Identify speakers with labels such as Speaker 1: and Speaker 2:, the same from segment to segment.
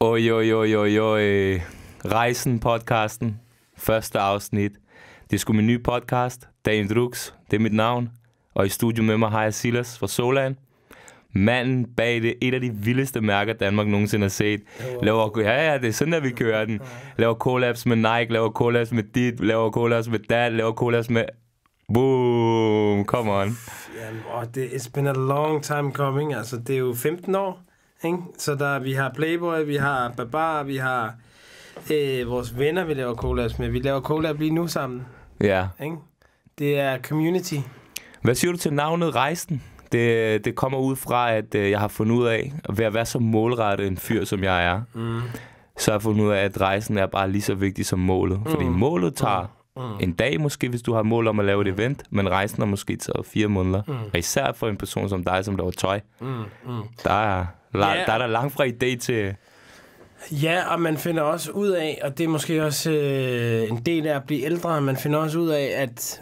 Speaker 1: Oj, oj, oj, oj, oj. Rejsen podcasten. Første afsnit. Det skulle min nye podcast. Dagen Drux. Det er mit navn. Og i studio med mig har jeg Silas fra Solan. Manden bag det, et af de vildeste mærker, Danmark nogensinde har set. Laver, ja, ja, det er sådan, at vi kører den. Laver collabs med Nike, laver collabs med dit, laver collabs med dat, laver collabs med Boom, come
Speaker 2: on. Yeah, oh, det, it's been a long time coming. Altså, det er jo 15 år. Ikke? Så der, vi har Playboy, vi har Babar, vi har øh, vores venner, vi laver collabs med. Vi laver collabs lige nu sammen. Ja. Ikke? Det er community.
Speaker 1: Hvad siger du til navnet Rejsen? Det, det kommer ud fra, at øh, jeg har fundet ud af, at ved at være så målrettet en fyr, som jeg er, mm. så har jeg fundet ud af, at rejsen er bare lige så vigtig som målet. Mm. Fordi målet tager mm. mm. en dag måske, hvis du har mål om at lave et event, men rejsen har måske taget fire måneder. Mm. Og især for en person som dig, som laver tøj, mm. Mm. der er ja. der er der langt fra idé til...
Speaker 2: Ja, og man finder også ud af, og det er måske også øh, en del af at blive ældre, man finder også ud af, at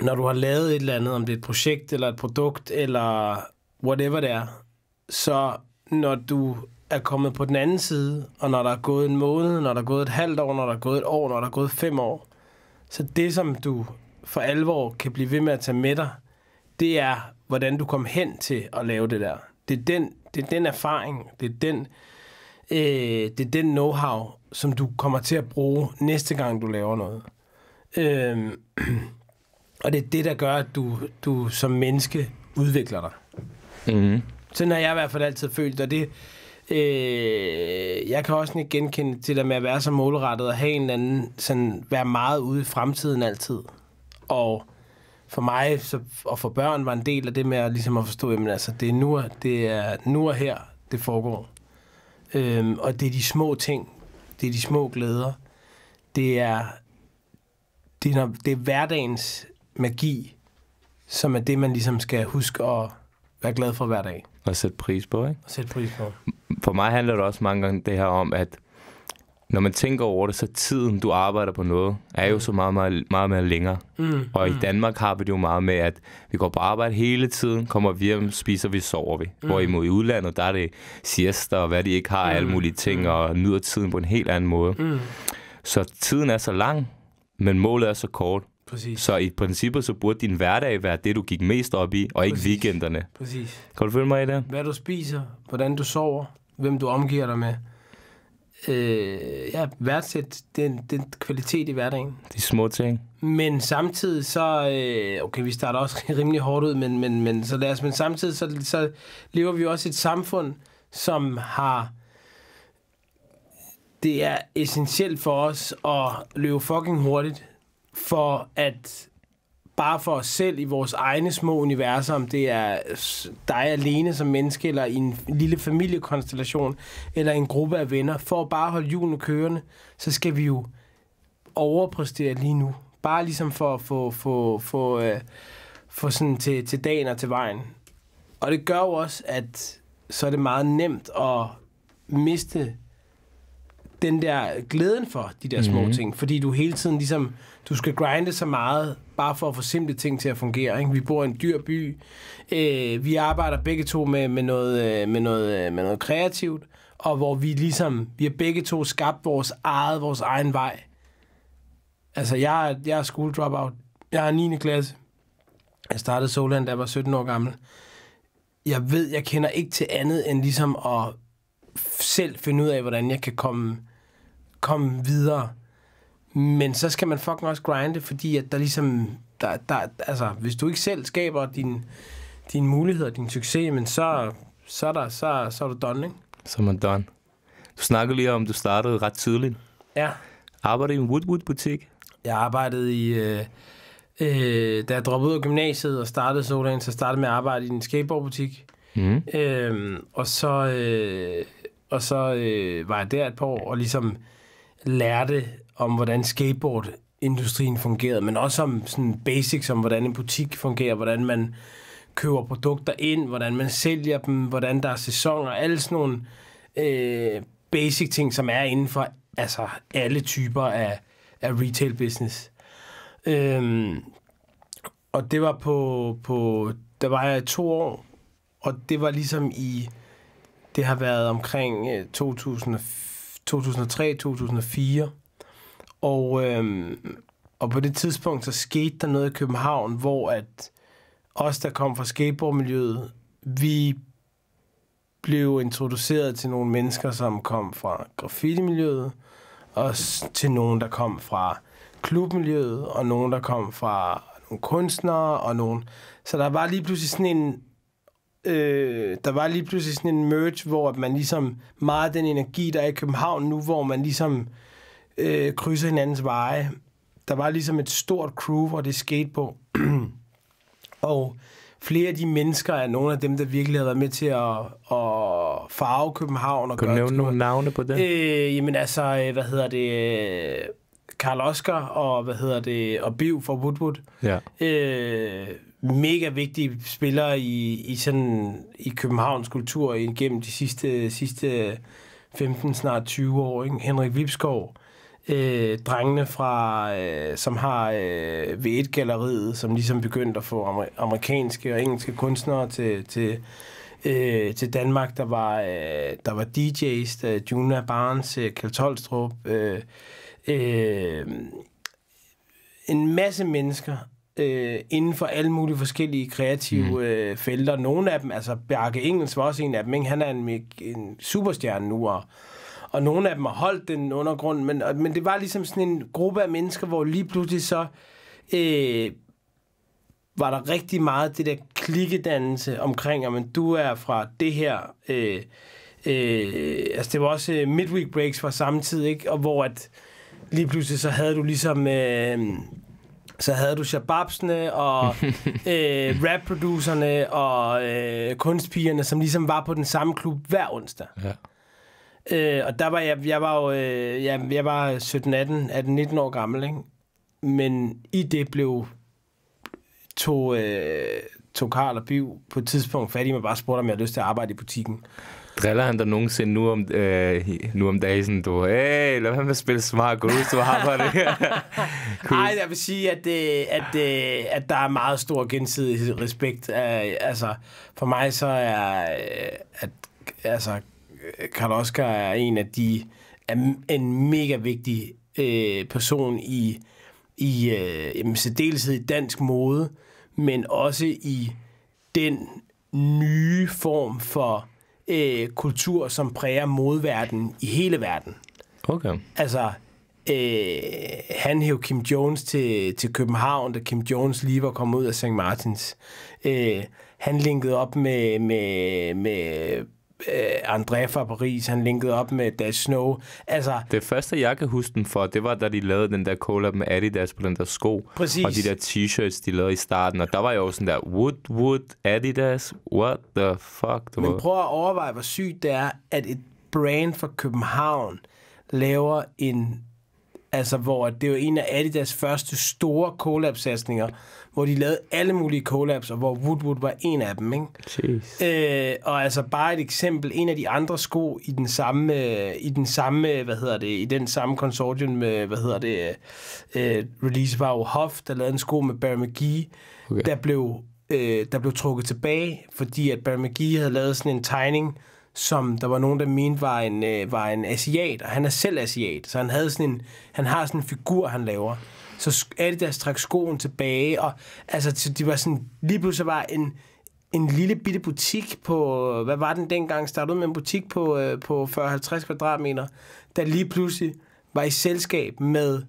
Speaker 2: når du har lavet et eller andet, om det er et projekt eller et produkt eller whatever det er, så når du er kommet på den anden side, og når der er gået en måned, når der er gået et halvt år, når der er gået et år, når der er gået fem år, så det, som du for alvor kan blive ved med at tage med dig, det er, hvordan du kom hen til at lave det der. Det er den det er den erfaring, det er den, øh, det er den know-how, som du kommer til at bruge næste gang, du laver noget. Øh, og det er det, der gør, at du, du som menneske udvikler dig. Mm. Sådan har jeg i hvert fald altid følt, og det, øh, jeg kan også ikke genkende til det med at være så målrettet og have en eller anden, sådan være meget ude i fremtiden altid. Og for mig så, og for børn var en del af det med at, ligesom at forstå, at altså, det, er nu, det er nu og her, det foregår. Øhm, og det er de små ting. Det er de små glæder. Det er, det er, det er hverdagens magi, som er det, man ligesom skal huske at være glad for hver dag.
Speaker 1: Og sætte pris på, ikke?
Speaker 2: Og sætte pris på.
Speaker 1: For mig handler det også mange gange det her om, at når man tænker over det, så tiden, du arbejder på noget, er jo mm. så meget, meget, meget, meget længere. Mm. Og i mm. Danmark har vi det jo meget med, at vi går på arbejde hele tiden, kommer vi hjem, spiser vi, sover vi. Mm. Hvorimod i udlandet, der er det siesta og hvad de ikke har, mm. alle mulige ting, mm. og nyder tiden på en helt anden måde. Mm. Så tiden er så lang, men målet er så kort. Præcis. Så i princippet, så burde din hverdag være det, du gik mest op i, og ikke weekenderne. Præcis. Kan du følge mig i det?
Speaker 2: Hvad du spiser, hvordan du sover, hvem du omgiver dig med – øh, ja, værdsætte den, den kvalitet i hverdagen.
Speaker 1: De små ting.
Speaker 2: Men samtidig så, øh, okay, vi starter også rimelig hårdt ud, men, men, men, så lad os, men samtidig så, så lever vi også i et samfund, som har det er essentielt for os at løbe fucking hurtigt, for at bare for os selv i vores egne små universer, om det er dig alene som menneske, eller i en lille familiekonstellation, eller en gruppe af venner, for at bare holde julen kørende, så skal vi jo overpræstere lige nu. Bare ligesom for at få, få, få, få, øh, få sådan til, til dagen og til vejen. Og det gør jo også, at så er det meget nemt at miste den der glæden for de der små mm. ting, fordi du hele tiden ligesom, du skal grinde så meget, bare for at få simple ting til at fungere. Ikke? Vi bor i en dyr by, øh, vi arbejder begge to med, med, noget, øh, med, noget, øh, med noget kreativt, og hvor vi ligesom, vi har begge to skabt vores eget, vores egen vej. Altså, jeg, jeg er school dropout. Jeg er 9. klasse. Jeg startede Soland, da jeg var 17 år gammel. Jeg ved, jeg kender ikke til andet end ligesom at selv finde ud af, hvordan jeg kan komme komme videre. Men så skal man fucking også grinde, fordi at der ligesom, der, der, altså, hvis du ikke selv skaber din, din muligheder, din succes, men så, så, er, der, så, så er du done, ikke?
Speaker 1: Så er man done. Du snakkede lige om, du startede ret tidligt. Ja. Arbejdede i en Woodwood-butik?
Speaker 2: Jeg arbejdede i... Øh, øh, da jeg droppede ud af gymnasiet og startede Sodaen, så startede med at arbejde i en skateboardbutik. Mm. Øh, og så, øh, og så øh, var jeg der et par år, og ligesom lærte om, hvordan skateboardindustrien fungerede, men også om sådan basics om, hvordan en butik fungerer, hvordan man køber produkter ind, hvordan man sælger dem, hvordan der er sæsoner, alle sådan nogle øh, basic ting, som er inden for altså, alle typer af, af retail business. Øhm, og det var på, på, der var jeg to år, og det var ligesom i, det har været omkring 2004, øh, 2003-2004. Og, øhm, og på det tidspunkt, så skete der noget i København, hvor at os, der kom fra skateboardmiljøet, vi blev introduceret til nogle mennesker, som kom fra graffiti-miljøet, og til nogen, der kom fra klubmiljøet, og nogen, der kom fra nogle kunstnere, og nogen... Så der var lige pludselig sådan en, øh, der var lige pludselig sådan en merge, hvor man ligesom meget den energi, der er i København nu, hvor man ligesom øh, krydser hinandens veje. Der var ligesom et stort crew, hvor det skete på. og flere af de mennesker er nogle af dem, der virkelig har været med til at, at farve København. Og kan du nævne nogle navne på det? Øh, jamen altså, øh, hvad hedder det... Øh, Karl Oskar og hvad hedder det og Biv fra Woodwood. Ja. Øh, mega vigtige spillere i, i, sådan, i Københavns kultur gennem de sidste, sidste 15, snart 20 år. Ikke? Henrik Vipskov, øh, drengene fra, øh, som har øh, ved et galleriet, som ligesom begyndte at få amer- amerikanske og engelske kunstnere til, til, øh, til Danmark. Der var, øh, der var DJ's, der, Juna Barnes, øh, Kjell Tolstrup, øh, øh, en masse mennesker, øh, inden for alle mulige forskellige kreative mm. øh, felter. Nogle af dem, altså Bjarke Engels var også en af dem, ikke? han er en, en superstjerne nu, og, og nogle af dem har holdt den undergrund, men, og, men det var ligesom sådan en gruppe af mennesker, hvor lige pludselig så øh, var der rigtig meget det der klikkedannelse omkring, at du er fra det her... Øh, øh, altså det var også øh, midweek breaks var samtidig, ikke? og hvor at lige pludselig så havde du ligesom... Øh, så havde du Shababsene og øh, rapproducerne og øh, kunstpigerne, som ligesom var på den samme klub hver onsdag. Ja. Øh, og der var jeg, jeg var jo, øh, jeg, jeg var 17, 18, 18, 19 år gammel, ikke? Men i det blev tog, øh, tog Karl og Biv på et tidspunkt fat i mig bare spurgte, om jeg havde lyst til at arbejde i butikken driller han dig
Speaker 1: nogensinde nu om, øh, nu om dagen, sådan, du, hey, lad være med at spille smart, gå ud, du har på det.
Speaker 2: Nej, jeg vil sige, at, det, øh, at, det, øh, at der er meget stor gensidig respekt. altså, for mig så er, øh, at, altså, Karl Oskar er en af de, er en mega vigtig øh, person i, i øh, jamen, i dansk mode, men også i den nye form for øh, kultur, som præger modverden i hele verden. Okay. Altså, øh, han hævde Kim Jones til, til København, da Kim Jones lige var kommet ud af St. Martins. Øh, han linkede op med, med, med øh, André fra Paris, han linkede op med Dash Snow. Altså, det første, jeg kan huske dem for, det var, da de lavede
Speaker 1: den der collab med Adidas på den der sko. Præcis. Og de der t-shirts, de lavede i starten. Og der var jo sådan der, Wood, Wood, Adidas, what the fuck? Du Men
Speaker 2: prøv at overveje, hvor sygt det er, at et brand fra København laver en altså hvor det var en af Adidas første store collab-satsninger, hvor de lavede alle mulige collabs, og hvor Woodwood var en af dem. Ikke? Jeez. Øh, og altså bare et eksempel, en af de andre sko i den samme, øh, i den samme hvad hedder det, i den samme konsortium med, hvad hedder det, øh, release var jo Hoff, der lavede en sko med Barry McGee, okay. der blev øh, der blev trukket tilbage, fordi at Barry McGee havde lavet sådan en tegning, som der var nogen, der mente var en, øh, var en asiat, og han er selv asiat, så han, havde sådan en, han har sådan en figur, han laver så er det, der trak skoen tilbage, og altså, de var sådan, lige pludselig var en, en lille bitte butik på, hvad var den dengang, startede med en butik på, øh, på 40-50 kvadratmeter, der lige pludselig var i selskab med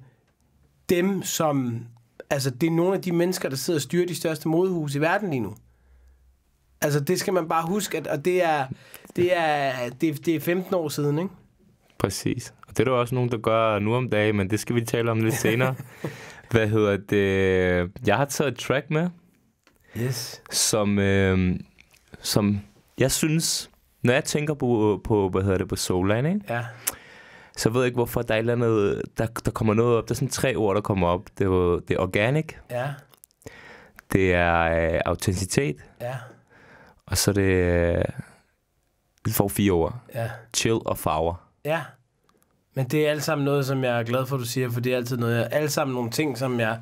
Speaker 2: dem, som, altså det er nogle af de mennesker, der sidder og styrer de største modehuse i verden lige nu. Altså det skal man bare huske, at, og det er, det er, det, det er 15 år siden, ikke?
Speaker 1: Præcis. Og det er der også nogen, der gør nu om dagen, men det skal vi tale om lidt senere. Hvad hedder det? Jeg har taget et track med, yes. som, øh, som jeg synes, når jeg tænker på, på hvad hedder det, på Soulland, ikke? Ja. Så ved jeg ikke, hvorfor der er et eller andet, der, der kommer noget op. Der er sådan tre ord, der kommer op. Det er, det er organic. Ja. Det er øh, autenticitet. Ja. Og så er det... Øh, vi får fire ord. Ja. Chill og farver.
Speaker 2: Ja. Men det er alt sammen noget, som jeg er glad for, du siger, for det er altid noget, jeg, alt sammen nogle ting, som jeg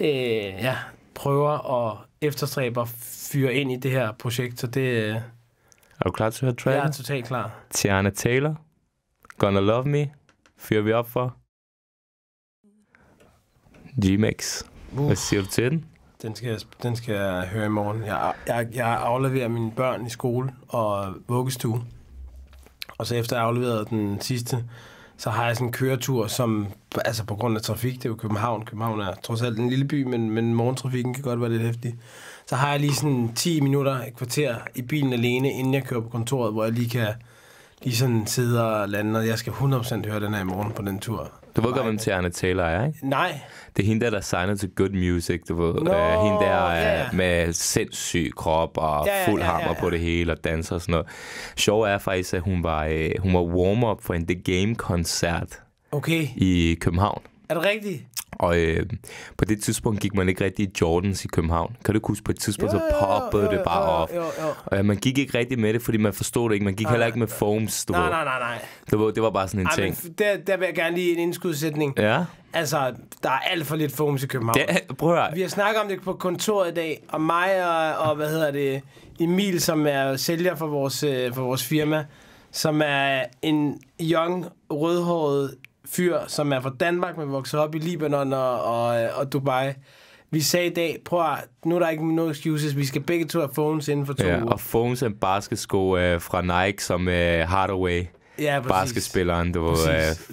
Speaker 2: øh, ja, prøver at efterstræber og fyre ind i det her projekt, så det... Øh,
Speaker 1: er du klar til at høre tracken? Jeg er totalt klar. Tiana Taylor, Gonna Love Me, fyrer vi op for. G-Max. Uh, Hvad siger du til den?
Speaker 2: Den skal, jeg, den skal jeg høre i morgen. Jeg, jeg, jeg afleverer mine børn i skole og vuggestue. Og så efter jeg afleverede den sidste, så har jeg sådan en køretur, som altså på grund af trafik, det er jo København. København er trods alt en lille by, men, men morgentrafikken kan godt være lidt hæftig. Så har jeg lige sådan 10 minutter, et kvarter i bilen alene, inden jeg kører på kontoret, hvor jeg lige kan lige sådan sidde og lande, og jeg skal 100% høre den her i morgen på den tur.
Speaker 1: Du ved godt, hvem Tiana Taylor er, ikke? Nej. Det er hende der, der signer til Good Music, du ved. Nå, uh, hende der øh, ja, ja. med sindssyg krop og ja, fuld ja, ja, hammer ja, ja. på det hele og danser og sådan noget. Sjov er faktisk, at hun var, uh, hun var warm-up for en The Game-koncert okay. i København. Er det rigtigt? Og øh, på det tidspunkt gik man ikke rigtig i Jordans i København. Kan du huske på et tidspunkt, ja, så poppede ja, ja, det bare ja, op. Ja, ja. Og, man gik ikke rigtig med det, fordi man forstod det ikke. Man gik nej, heller ikke med foams, du nej, Nej, nej, nej. Det var, det var bare sådan en Ej, ting. Men
Speaker 2: der, der vil jeg gerne lige en indskudsætning. Ja? Altså, der er alt for lidt foams i København. Det, prøv at... Vi har snakket om det på kontoret i dag, og mig og, og hvad hedder det, Emil, som er sælger for vores, øh, for vores firma, som er en young, rødhåret fyr, som er fra Danmark, men vokset op i Libanon og, og, og Dubai. Vi sagde i dag, prøv at, nu er der ikke noget excuses, vi skal begge to have phones inden for to ja, uger.
Speaker 1: og phones er en basketsko øh, fra Nike, som øh, Hardaway ja, basketspilleren. Du, øh...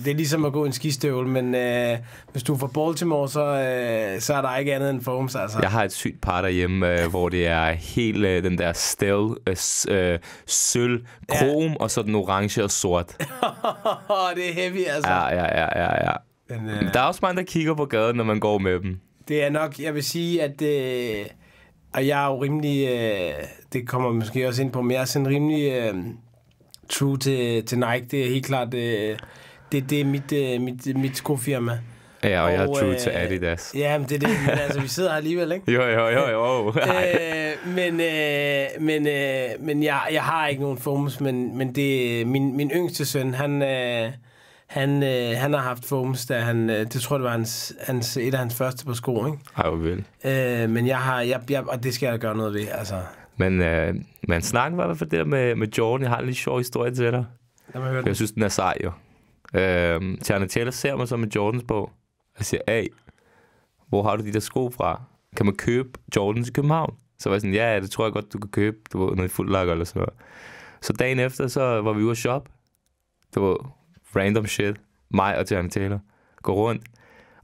Speaker 2: Det er ligesom at gå en skistøvle, men øh, hvis du er fra Baltimore, så, øh, så er der ikke andet end foams. Altså.
Speaker 1: Jeg har et sygt par derhjemme, øh, hvor det er helt øh, den der stel, øh, øh, sølv, krom, ja. og så den orange og sort.
Speaker 2: det er heavy, altså. Ja,
Speaker 1: ja, ja, ja. ja. Men, øh... Der er også mange, der kigger på gaden, når man går med dem.
Speaker 2: Det er nok, jeg vil sige, at... Øh... Og jeg er jo rimelig, øh, det kommer måske også ind på, men jeg er sådan rimelig øh, true til, til Nike. Det er helt klart, det, øh, det, det er mit, øh, mit, mit skofirma.
Speaker 1: Ja, og, og jeg er true øh, til Adidas.
Speaker 2: Ja, men det er det. Men, altså, vi sidder her alligevel, ikke?
Speaker 1: Jo, jo, jo, jo.
Speaker 2: øh, men øh, men, øh, men jeg, jeg har ikke nogen foams, men, men det er min, min yngste søn, han... Øh, han, øh, han har haft foams, da han, øh, det tror jeg, det var hans, hans, et af hans første på sko, ikke? Ej, hvor vildt. Øh, men jeg har, jeg, jeg, og det skal jeg gøre noget ved, altså.
Speaker 1: Men, øh, men snakken var i hvert fald det der med, med Jordan. Jeg har en lidt sjov historie til dig. Jeg, jeg synes, den er sej, jo. Øh, Tjerno Taylor ser mig så med Jordans bog Jeg siger, hey, hvor har du de der sko fra? Kan man købe Jordans i København? Så var jeg sådan, ja, det tror jeg godt, du kan købe. Du var noget i fuld lager eller sådan noget. Så dagen efter, så var vi ude at shop. Det var random shit. Mig og Tjerno Taylor går rundt.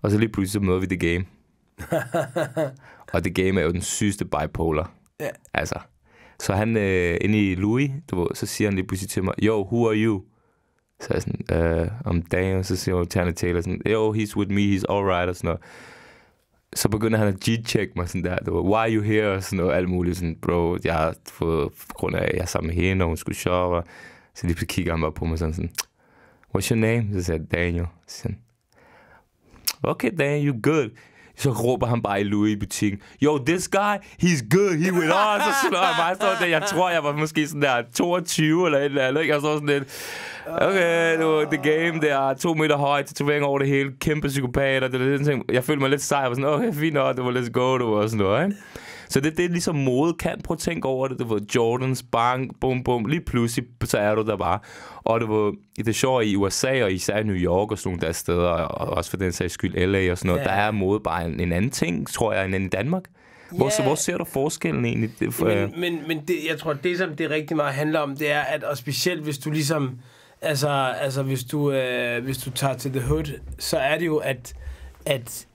Speaker 1: Og så lige pludselig så møder vi The Game. og The Game er jo den sygeste bipolar Ja. Altså. Så han øh, inde i Louis, du ved, så siger han lige pludselig til mig, Yo, who are you? Så er jeg sådan, øh, I'm dagen, Så siger Tanner Taylor sådan, Yo, he's with me, he's alright og sådan noget. Så begynder han at G-check mig sådan der, du ved, why are you here? Og sådan noget, alt muligt. Sådan, bro, jeg har fået, på grund af, at jeg er sammen med hende, og hun skulle shoppe. Så lige pludselig kigger han bare på mig sådan, sådan What's your name? Så siger Daniel. Så siger han, okay, Daniel, you good så råber han bare i Louis i butikken, yo, this guy, he's good, he with us, og sådan noget. Bare sådan Jeg tror, jeg var måske sådan der 22 eller et eller andet, ikke? Jeg så sådan lidt, okay, nu er the game der, to meter høj, tatovering over det hele, kæmpe psykopat, og det, det, det, jeg følte mig lidt sej, jeg var sådan, okay, fint nok, det var let's go, det var sådan noget, ikke? Så det er ligesom mode kan. Prøv at tænke over det. Det var Jordans, bang, bum, bum. Lige pludselig, så er du der bare. Og det var i det sjove i USA, og især i New York og sådan nogle der steder, og også for den sags skyld LA og sådan noget, ja. der er mode bare en, en anden ting, tror jeg, end i Danmark. Hvor, så, hvor ser du forskellen egentlig? Det, for, men øh,
Speaker 2: men, men det, jeg tror, det som det rigtig meget handler om, det er, at og specielt hvis du ligesom, altså, altså hvis, du, øh, hvis du tager til The Hood, så er det jo, at, at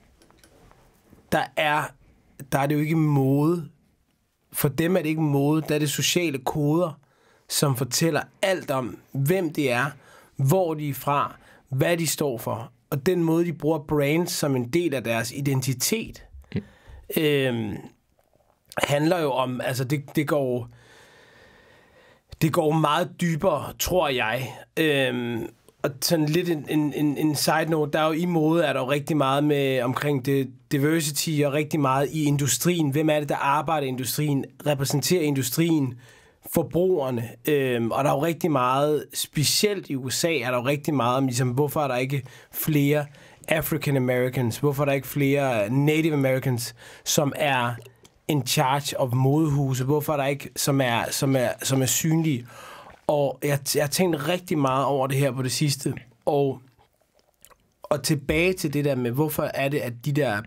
Speaker 2: der er der er det jo ikke mode. For dem er det ikke mode, der er det sociale koder, som fortæller alt om, hvem de er, hvor de er fra, hvad de står for, og den måde, de bruger brands som en del af deres identitet, mm. øhm, handler jo om, altså det, det går det går meget dybere, tror jeg. Øhm, og sådan lidt en, en, en side note, der er jo i mode, er der jo rigtig meget med omkring det diversity og rigtig meget i industrien. Hvem er det, der arbejder i industrien, repræsenterer industrien, forbrugerne? Øhm, og der er jo rigtig meget, specielt i USA, er der jo rigtig meget om, ligesom, hvorfor er der ikke flere African Americans? Hvorfor er der ikke flere Native Americans, som er in charge of modehuse? Hvorfor er der ikke, som er, som er, som er synlige? Og jeg, jeg har tænkt rigtig meget over det her på det sidste. Og, og tilbage til det der med, hvorfor er det, at de der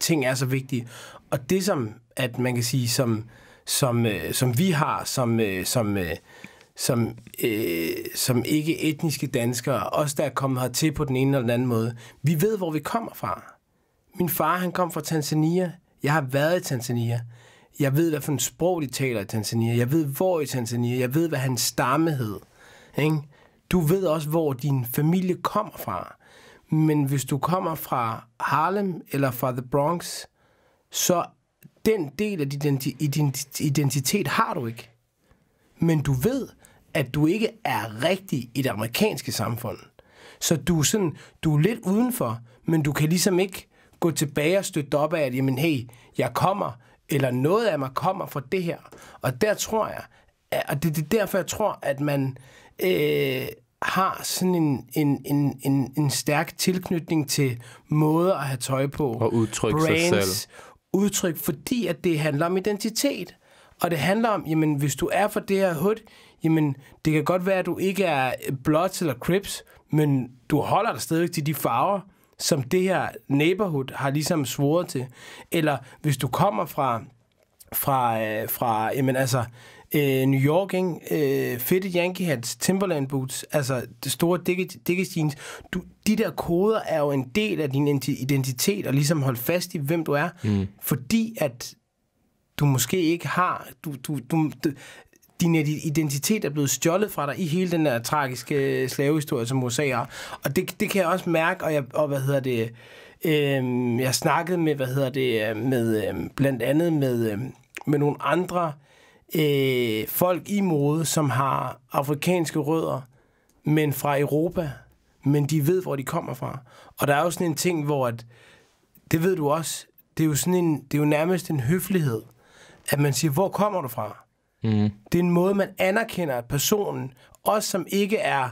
Speaker 2: ting er så vigtige. Og det som, at man kan sige, som, som, øh, som vi har, som, øh, som, øh, som, øh, som ikke etniske danskere, os der er kommet hertil på den ene eller den anden måde, vi ved, hvor vi kommer fra. Min far, han kom fra Tanzania. Jeg har været i Tanzania. Jeg ved, hvad for en sprog de taler i Tanzania. Jeg ved, hvor i Tanzania. Jeg ved, hvad hans stamme hed. Ikke? Du ved også, hvor din familie kommer fra. Men hvis du kommer fra Harlem eller fra The Bronx, så den del af din identitet har du ikke. Men du ved, at du ikke er rigtig i det amerikanske samfund. Så du er, sådan, du er lidt udenfor, men du kan ligesom ikke gå tilbage og støtte op af, at jamen, hey, jeg kommer, eller noget af mig kommer fra det her. Og der tror jeg, og det, det er derfor, jeg tror, at man øh, har sådan en, en, en, en, en stærk tilknytning til måder at have tøj på. Og udtrykke sig selv. Udtryk, fordi at det handler om identitet. Og det handler om, jamen, hvis du er fra det her hud, jamen, det kan godt være, at du ikke er blot eller Crips, men du holder dig stadigvæk til de farver, som det her neighborhood har ligesom svoret til. Eller hvis du kommer fra, fra, øh, fra jamen altså, øh, New York, ikke? Øh, Yankee hats, Timberland boots, altså det store Dickies jeans. Du, de der koder er jo en del af din identitet, og ligesom holde fast i, hvem du er. Mm. Fordi at du måske ikke har... Du, du, du, du, din identitet er blevet stjålet fra dig i hele den der tragiske øh, slavehistorie, som USA er. Og det, det kan jeg også mærke, og, jeg, og hvad hedder det, øh, jeg snakkede med, hvad hedder det, øh, med øh, blandt andet med, øh, med nogle andre øh, folk i mode, som har afrikanske rødder, men fra Europa, men de ved, hvor de kommer fra. Og der er jo sådan en ting, hvor at, det ved du også, det er jo, sådan en, det er jo nærmest en høflighed, at man siger, hvor kommer du fra? Mm. Det er en måde, man anerkender personen, også som ikke er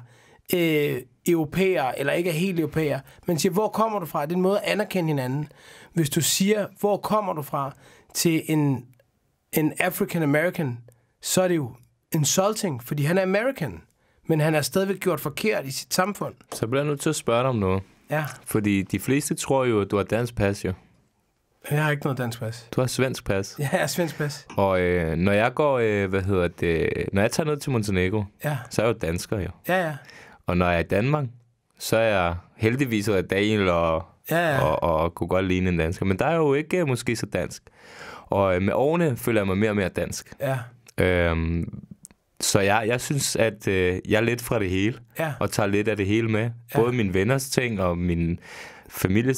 Speaker 2: øh, europæer, eller ikke er helt europæer, men siger, hvor kommer du fra? Det er en måde at anerkende hinanden. Hvis du siger, hvor kommer du fra, til en, en African American, så er det jo insulting, fordi han er American, men han er stadigvæk gjort forkert i sit samfund.
Speaker 1: Så bliver jeg nødt til at spørge dig om noget. Ja. Fordi de fleste tror jo, at du har dansk pas, jo.
Speaker 2: Jeg har ikke noget dansk pas.
Speaker 1: Du har svensk pas? Ja, jeg har svensk pas. Og øh, når jeg går, øh, hvad hedder det, når jeg tager ned til Montenegro, ja. så er jeg jo dansker jo. Ja, ja. Og når jeg er i Danmark, så er jeg heldigvis af Daniel og, ja, ja. Og, og, og kunne godt ligne en dansker. Men der er jo ikke øh, måske så dansk. Og øh, med årene føler jeg mig mere og mere dansk. Ja. Øhm, så jeg, jeg synes, at øh, jeg er lidt fra det hele, ja. og tager lidt af det hele med. Ja. Både mine venners ting og min,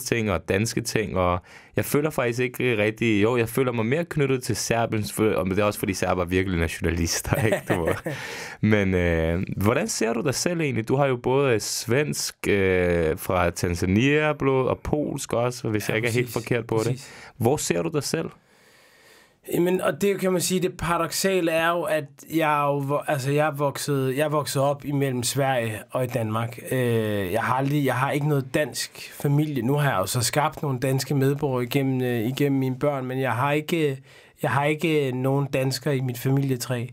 Speaker 1: ting og danske ting, og jeg føler faktisk ikke rigtig, jo, jeg føler mig mere knyttet til Serbien, og det er også fordi serber er virkelig nationalister, ikke? Du Men øh, hvordan ser du dig selv egentlig? Du har jo både svensk øh, fra Tanzania blod, og polsk også, hvis ja, jeg ikke præcis, er helt forkert på præcis. det. Hvor ser du dig selv?
Speaker 2: Jamen, og det kan man sige, det paradoxale er jo, at jeg er, jo, altså, jeg er, vokset, jeg er vokset op imellem Sverige og i Danmark. Øh, jeg, har aldrig, jeg har ikke noget dansk familie. Nu har jeg jo så skabt nogle danske medborgere igennem, øh, igennem mine børn, men jeg har ikke, jeg har ikke øh, nogen dansker i mit familietræ.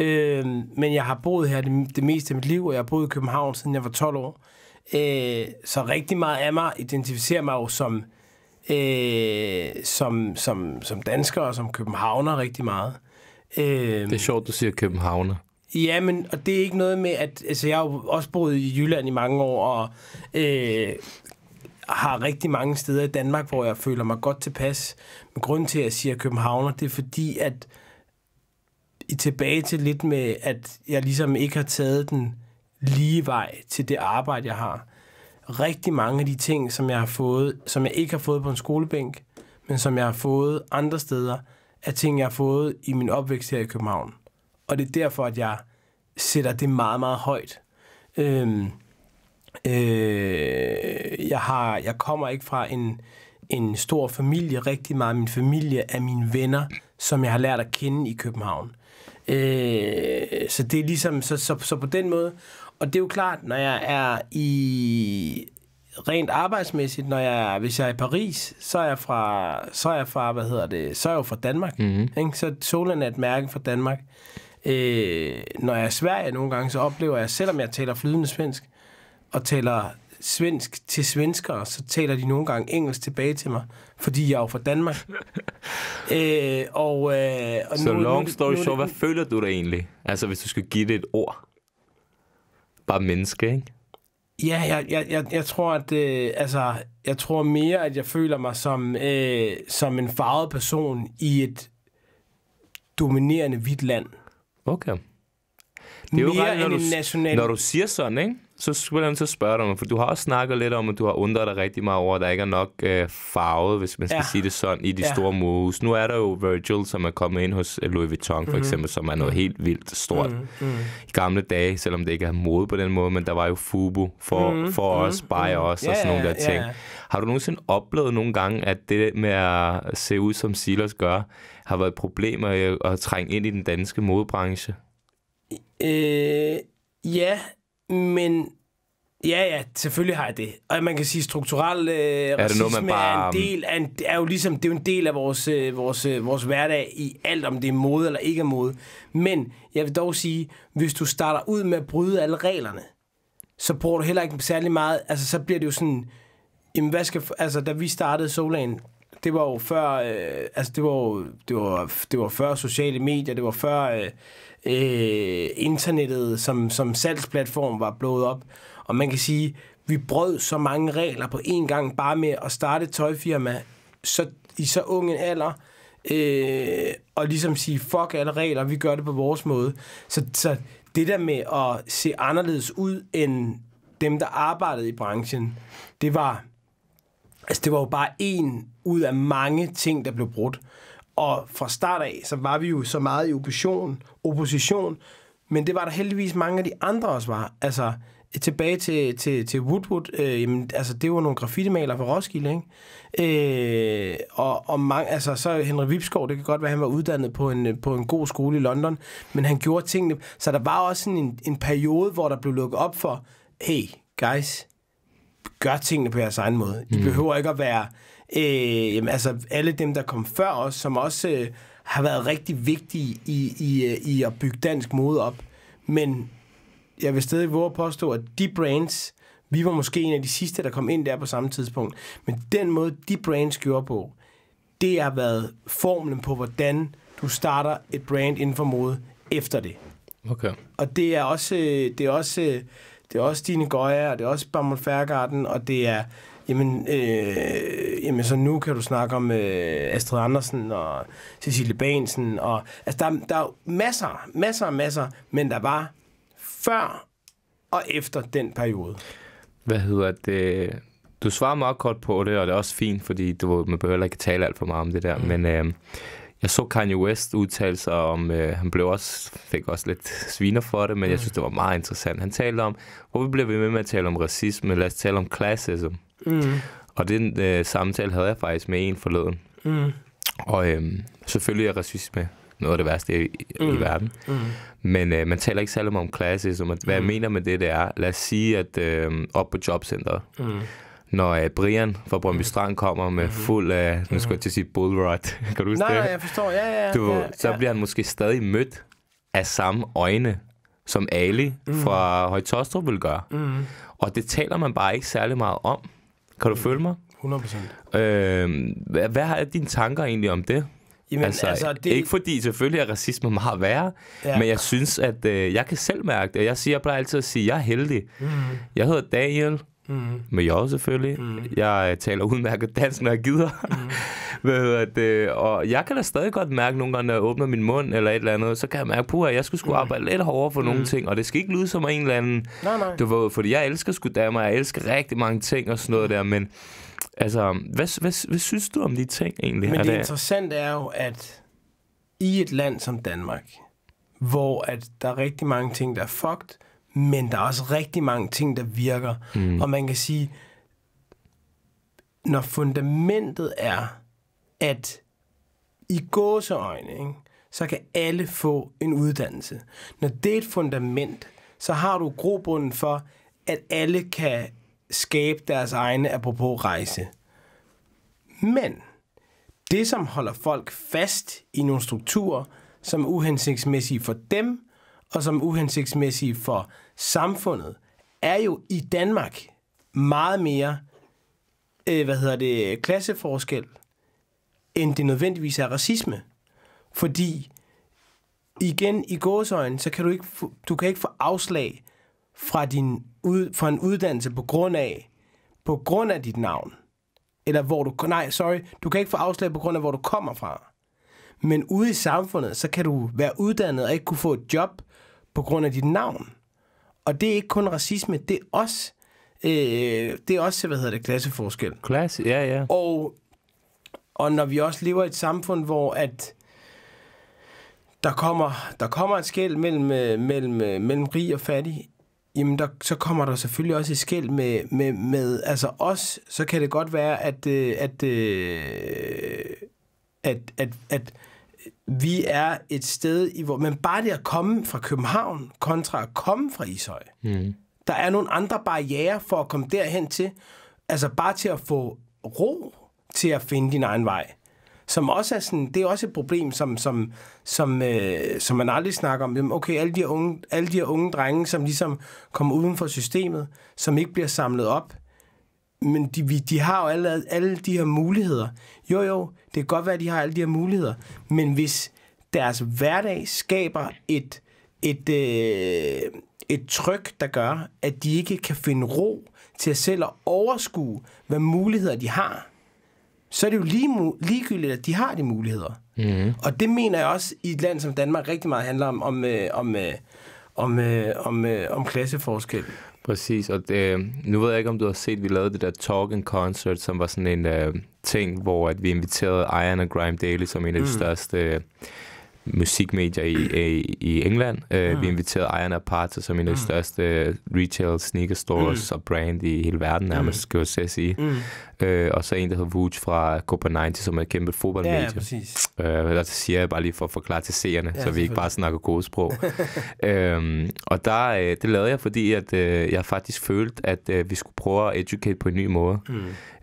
Speaker 2: Øh, men jeg har boet her det, det meste af mit liv, og jeg har boet i København, siden jeg var 12 år. Øh, så rigtig meget af mig identificerer mig jo som øh, som, som, som dansker og som københavner rigtig meget. Øh, det er sjovt, du siger københavner. Ja, men og det er ikke noget med, at altså, jeg har jo også boet i Jylland i mange år, og øh, har rigtig mange steder i Danmark, hvor jeg føler mig godt tilpas. Men grunden til, at jeg siger københavner, det er fordi, at i tilbage til lidt med, at jeg ligesom ikke har taget den lige vej til det arbejde, jeg har rigtig mange af de ting, som jeg har fået, som jeg ikke har fået på en skolebænk, men som jeg har fået andre steder, er ting, jeg har fået i min opvækst her i København. Og det er derfor, at jeg sætter det meget, meget højt. Øhm, øh, jeg, har, jeg kommer ikke fra en, en stor familie. Rigtig meget min familie er mine venner, som jeg har lært at kende i København. Øh, så det er ligesom, så, så, så på den måde, og det er jo klart, når jeg er i rent arbejdsmæssigt, når jeg, hvis jeg er i Paris, så er jeg fra, så er jeg fra hvad hedder det, så er jeg jo fra Danmark. Mm-hmm. Ikke? Så solen er et mærke fra Danmark. Øh, når jeg er i Sverige nogle gange, så oplever jeg, selvom jeg taler flydende svensk, og taler svensk til svenskere, så taler de nogle gange engelsk tilbage til mig, fordi jeg er jo fra Danmark. øh, og, øh, og så nu, long story short, hvad
Speaker 1: føler du dig egentlig? Altså, hvis du skulle give det et ord? bare menneske, ikke?
Speaker 2: Ja, jeg, jeg, jeg, jeg tror, at øh, altså, jeg tror mere, at jeg føler mig som, øh, som en farvet person i et dominerende hvidt land. Okay. Det er mere jo ret, når, end du, en national... når du
Speaker 1: siger sådan, ikke? så skulle jeg så spørge dig for du har også snakket lidt om, at du har undret dig rigtig meget over, at der ikke er nok øh, farvet, hvis man skal ja. sige det sådan, i de ja. store modehus. Nu er der jo Virgil, som er kommet ind hos øh, Louis Vuitton, for mm-hmm. eksempel, som er noget mhm. helt vildt stort. Mm-hmm. I gamle dage, selvom det ikke er mode på den måde, men der var jo Fubu for, mm-hmm. for mm-hmm. os, mhm. Buy mm-hmm. os og sådan nogle der yeah. ting. Yeah. Har du nogensinde oplevet nogle gange, at det med at se ud, som Silas gør, har været et problem at, at trænge ind i den danske modebranche?
Speaker 2: Øh, ja, men Ja, ja, selvfølgelig har jeg det. Og man kan sige, strukturel øh, er racisme noget, man bare... er, en del af en, er jo ligesom, det er jo en del af vores, øh, vores, øh, vores hverdag i alt, om det er mode eller ikke er mode. Men jeg vil dog sige, hvis du starter ud med at bryde alle reglerne, så bruger du heller ikke særlig meget, altså så bliver det jo sådan, jamen hvad skal, altså da vi startede Solan, det var jo før, øh, altså det var, det var, det var før sociale medier, det var før... Øh, øh, internettet som, som salgsplatform var blået op. Og man kan sige, vi brød så mange regler på én gang, bare med at starte et tøjfirma så, i så ung en alder, øh, og ligesom sige, fuck alle regler, vi gør det på vores måde. Så, så det der med at se anderledes ud end dem, der arbejdede i branchen, det var, altså det var jo bare en ud af mange ting, der blev brudt. Og fra start af, så var vi jo så meget i opposition, opposition men det var der heldigvis mange af de andre også var. Altså, tilbage til, til, til Woodwood, øh, jamen, altså, det var nogle graffitimalere fra Roskilde, ikke? Øh, og, og mange, altså, så Henrik Vipskov, det kan godt være, han var uddannet på en, på en god skole i London, men han gjorde tingene. Så der var også en, en periode, hvor der blev lukket op for, hey, guys, gør tingene på jeres egen måde. I mm. behøver ikke at være Øh, jamen, altså alle dem, der kom før os, som også øh, har været rigtig vigtige i, i, øh, i at bygge dansk mode op. Men jeg vil stadig våge at påstå, at de brands, vi var måske en af de sidste, der kom ind der på samme tidspunkt, men den måde, de brands gjorde på, det har været formlen på, hvordan du starter et brand inden for mode efter det. Okay. Og det er også, øh, det er også, øh, det er også Stine Goya, og det er også Bamon Færgarden, og det er Jamen, øh, jamen, så nu kan du snakke om øh, Astrid Andersen og Cecilie Bansen. Og, altså, der, der er masser, masser, masser, men der var før og efter den periode.
Speaker 1: Hvad hedder det? Du svarer meget kort på det, og det er også fint, fordi du, man behøver ikke tale alt for meget om det der. Mm. Men øh, jeg så Kanye West udtale sig om, øh, han blev også, fik også lidt sviner for det, men mm. jeg synes, det var meget interessant. Han talte om, hvorfor bliver vi med med at tale om racisme? Lad os tale om classism. Mm. Og den øh, samtale havde jeg faktisk med en forleden. Mm. Og øh, selvfølgelig er racisme noget af det værste i, mm. i verden. Mm. Men øh, man taler ikke særlig meget om klasse. Hvad mm. jeg mener med det, det er, lad os sige, at øh, op på jobcenteret, mm når uh, Brian fra Brøndby mm. Strand kommer med mm-hmm. fuld af, uh, nu skal jeg mm-hmm. til at sige bullrot, kan du huske Nej, det? Nej, jeg forstår,
Speaker 2: ja, ja. Du, ja, ja. Så
Speaker 1: bliver han måske stadig mødt af samme øjne, som Ali mm. fra Højtostrup vil gøre. Mm. Og det taler man bare ikke særlig meget om. Kan du følge mig? 100 procent. Øh, hvad, hvad er dine tanker egentlig om det? Jamen, altså, altså, det... Ikke fordi selvfølgelig er racisme meget værre, ja. men jeg synes, at øh, jeg kan selv mærke det. Jeg, siger, jeg plejer altid at sige, at jeg er heldig. mm Jeg hedder Daniel, Mm. Med mm-hmm. jeg selvfølgelig. Øh, mm. Jeg taler udmærket dansk, når jeg gider. Mm. Ved at, øh, og jeg kan da stadig godt mærke nogle gange, når jeg åbner min mund eller et eller andet, så kan jeg mærke, på, at jeg skulle sgu mm. arbejde lidt hårdere for mm. nogle ting. Og det skal ikke lyde som en eller anden... Nej, nej. Du ved, fordi jeg elsker sgu Danmark, jeg elsker rigtig mange ting og sådan noget der, men... Altså, hvad, hvad, hvad synes du om de ting egentlig? Men det, det
Speaker 2: interessante er jo, at i et land som Danmark, hvor at der er rigtig mange ting, der er fucked, men der er også rigtig mange ting, der virker. Mm. Og man kan sige, når fundamentet er, at i gåseøjne, ikke, så kan alle få en uddannelse. Når det er et fundament, så har du grobunden for, at alle kan skabe deres egne apropos rejse. Men det, som holder folk fast i nogle strukturer, som er uhensigtsmæssige for dem, og som uhensigtsmæssige for samfundet, er jo i Danmark meget mere, øh, hvad hedder det, klasseforskel, end det nødvendigvis er racisme. Fordi igen i gåsøjne, så kan du ikke få, du kan ikke få afslag fra, din, ud, fra en uddannelse på grund af, på grund af dit navn. Eller hvor du, nej, sorry, du kan ikke få afslag på grund af, hvor du kommer fra. Men ude i samfundet, så kan du være uddannet og ikke kunne få et job, på grund af dit navn. Og det er ikke kun racisme, det er også, øh, det er også hvad hedder det, klasseforskel. Klasse, ja, ja. Og, og når vi også lever i et samfund, hvor at der kommer, der kommer et skæld mellem, øh, mellem, øh, mellem rig og fattig, jamen der, så kommer der selvfølgelig også et skæld med, med, med altså os, så kan det godt være, at, øh, at, at, at, at, at vi er et sted, i hvor... Men bare det at komme fra København kontra at komme fra Ishøj. Mm. Der er nogle andre barriere for at komme derhen til. Altså bare til at få ro til at finde din egen vej. Som også er sådan, det er også et problem, som, som, som, øh, som man aldrig snakker om. Okay, alle de, her unge, alle de her unge drenge, som ligesom kommer uden for systemet, som ikke bliver samlet op, men de, vi, de har jo alle, alle de her muligheder. Jo, jo, det kan godt være, at de har alle de her muligheder, men hvis deres hverdag skaber et, et, øh, et tryk, der gør, at de ikke kan finde ro til at selv at overskue, hvad muligheder de har, så er det jo lige, ligegyldigt, at de har de muligheder. Mm. Og det mener jeg også i et land som Danmark rigtig meget handler om, om, øh, om, øh, om, øh, om, øh, om klasseforskel.
Speaker 1: Præcis, og det, øh, nu ved jeg ikke, om du har set, vi lavede det der Talk and Concert, som var sådan en uh, ting, hvor at vi inviterede Iron og Grime Daily som en af de mm. største... Uh, musikmedier i, i, i England. Uh, Vi inviterede Iron Apart, som som en af de mm. største retail sneaker stores mm. og brand i hele verden, mm. nærmest, mm. kan jeg sige. Mm. Uh, og så en, der hedder Vooch fra Copa 90, som er et kæmpe fodboldmedie. Ja, ja, Uh, der siger jeg bare lige for at forklare til seerne, ja, så vi ikke bare snakker gode sprog. uh, og der, uh, det lavede jeg, fordi at, uh, jeg faktisk følte, at uh, vi skulle prøve at educate på en ny måde. Mm.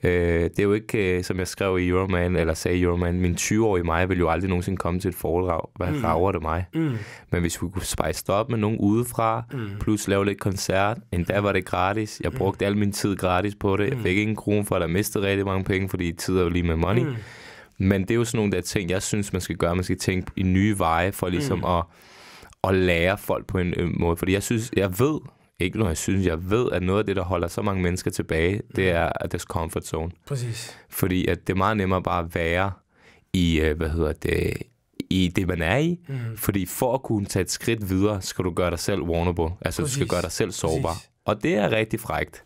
Speaker 1: Øh, det er jo ikke, øh, som jeg skrev i Euroman, eller sagde i Euroman, min 20-årige mig ville jo aldrig nogensinde komme til et foredrag. Hvad mm. rager det mig? Mm. Men hvis vi kunne spejse det op med nogen udefra, mm. plus lave lidt koncert, endda var det gratis. Jeg mm. brugte mm. al min tid gratis på det. Jeg mm. fik ingen krone for det, jeg mistede rigtig mange penge, fordi tid er jo lige med money. Mm. Men det er jo sådan nogle der ting, jeg synes, man skal gøre. Man skal tænke i nye veje for ligesom mm. at, at lære folk på en øh, måde. Fordi jeg synes, jeg ved, ikke noget, jeg synes, jeg ved, at noget af det, der holder så mange mennesker tilbage, det er deres comfort zone. Præcis. Fordi at det er meget nemmere bare at være i, øh, hvad hedder det, i det, man er i. Mm. Fordi for at kunne tage et skridt videre, skal du gøre dig selv vulnerable. Altså, Præcis. du skal gøre dig selv sårbar. Præcis. Og det er rigtig frægt.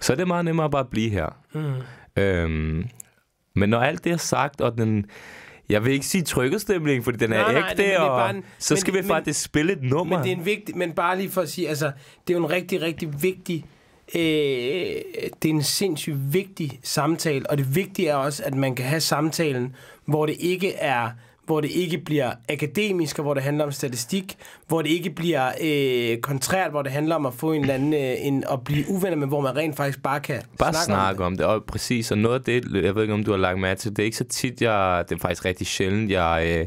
Speaker 1: Så det er meget nemmere bare at blive her. Mm. Øhm, men når alt det er sagt, og den jeg vil ikke sige trykkestemning, fordi den er nej, ægte, nej, nej, og er en, så men, skal vi men, faktisk spille et nummer. Men, det er en
Speaker 2: vigtig, men bare lige for at sige, altså, det er jo en rigtig, rigtig vigtig øh, det er en sindssygt vigtig samtale, og det vigtige er også, at man kan have samtalen, hvor det ikke er hvor det ikke bliver akademisk, og hvor det handler om statistik, hvor det ikke bliver øh, kontrært, hvor det handler om at få en eller anden, øh, en, at blive uvenner med, hvor man rent faktisk bare kan bare snakke, snakke
Speaker 1: om, det. om det. Og præcis, og noget af det, jeg ved ikke, om du har lagt mærke til, det er ikke så tit, jeg, det er faktisk rigtig sjældent, jeg... Øh,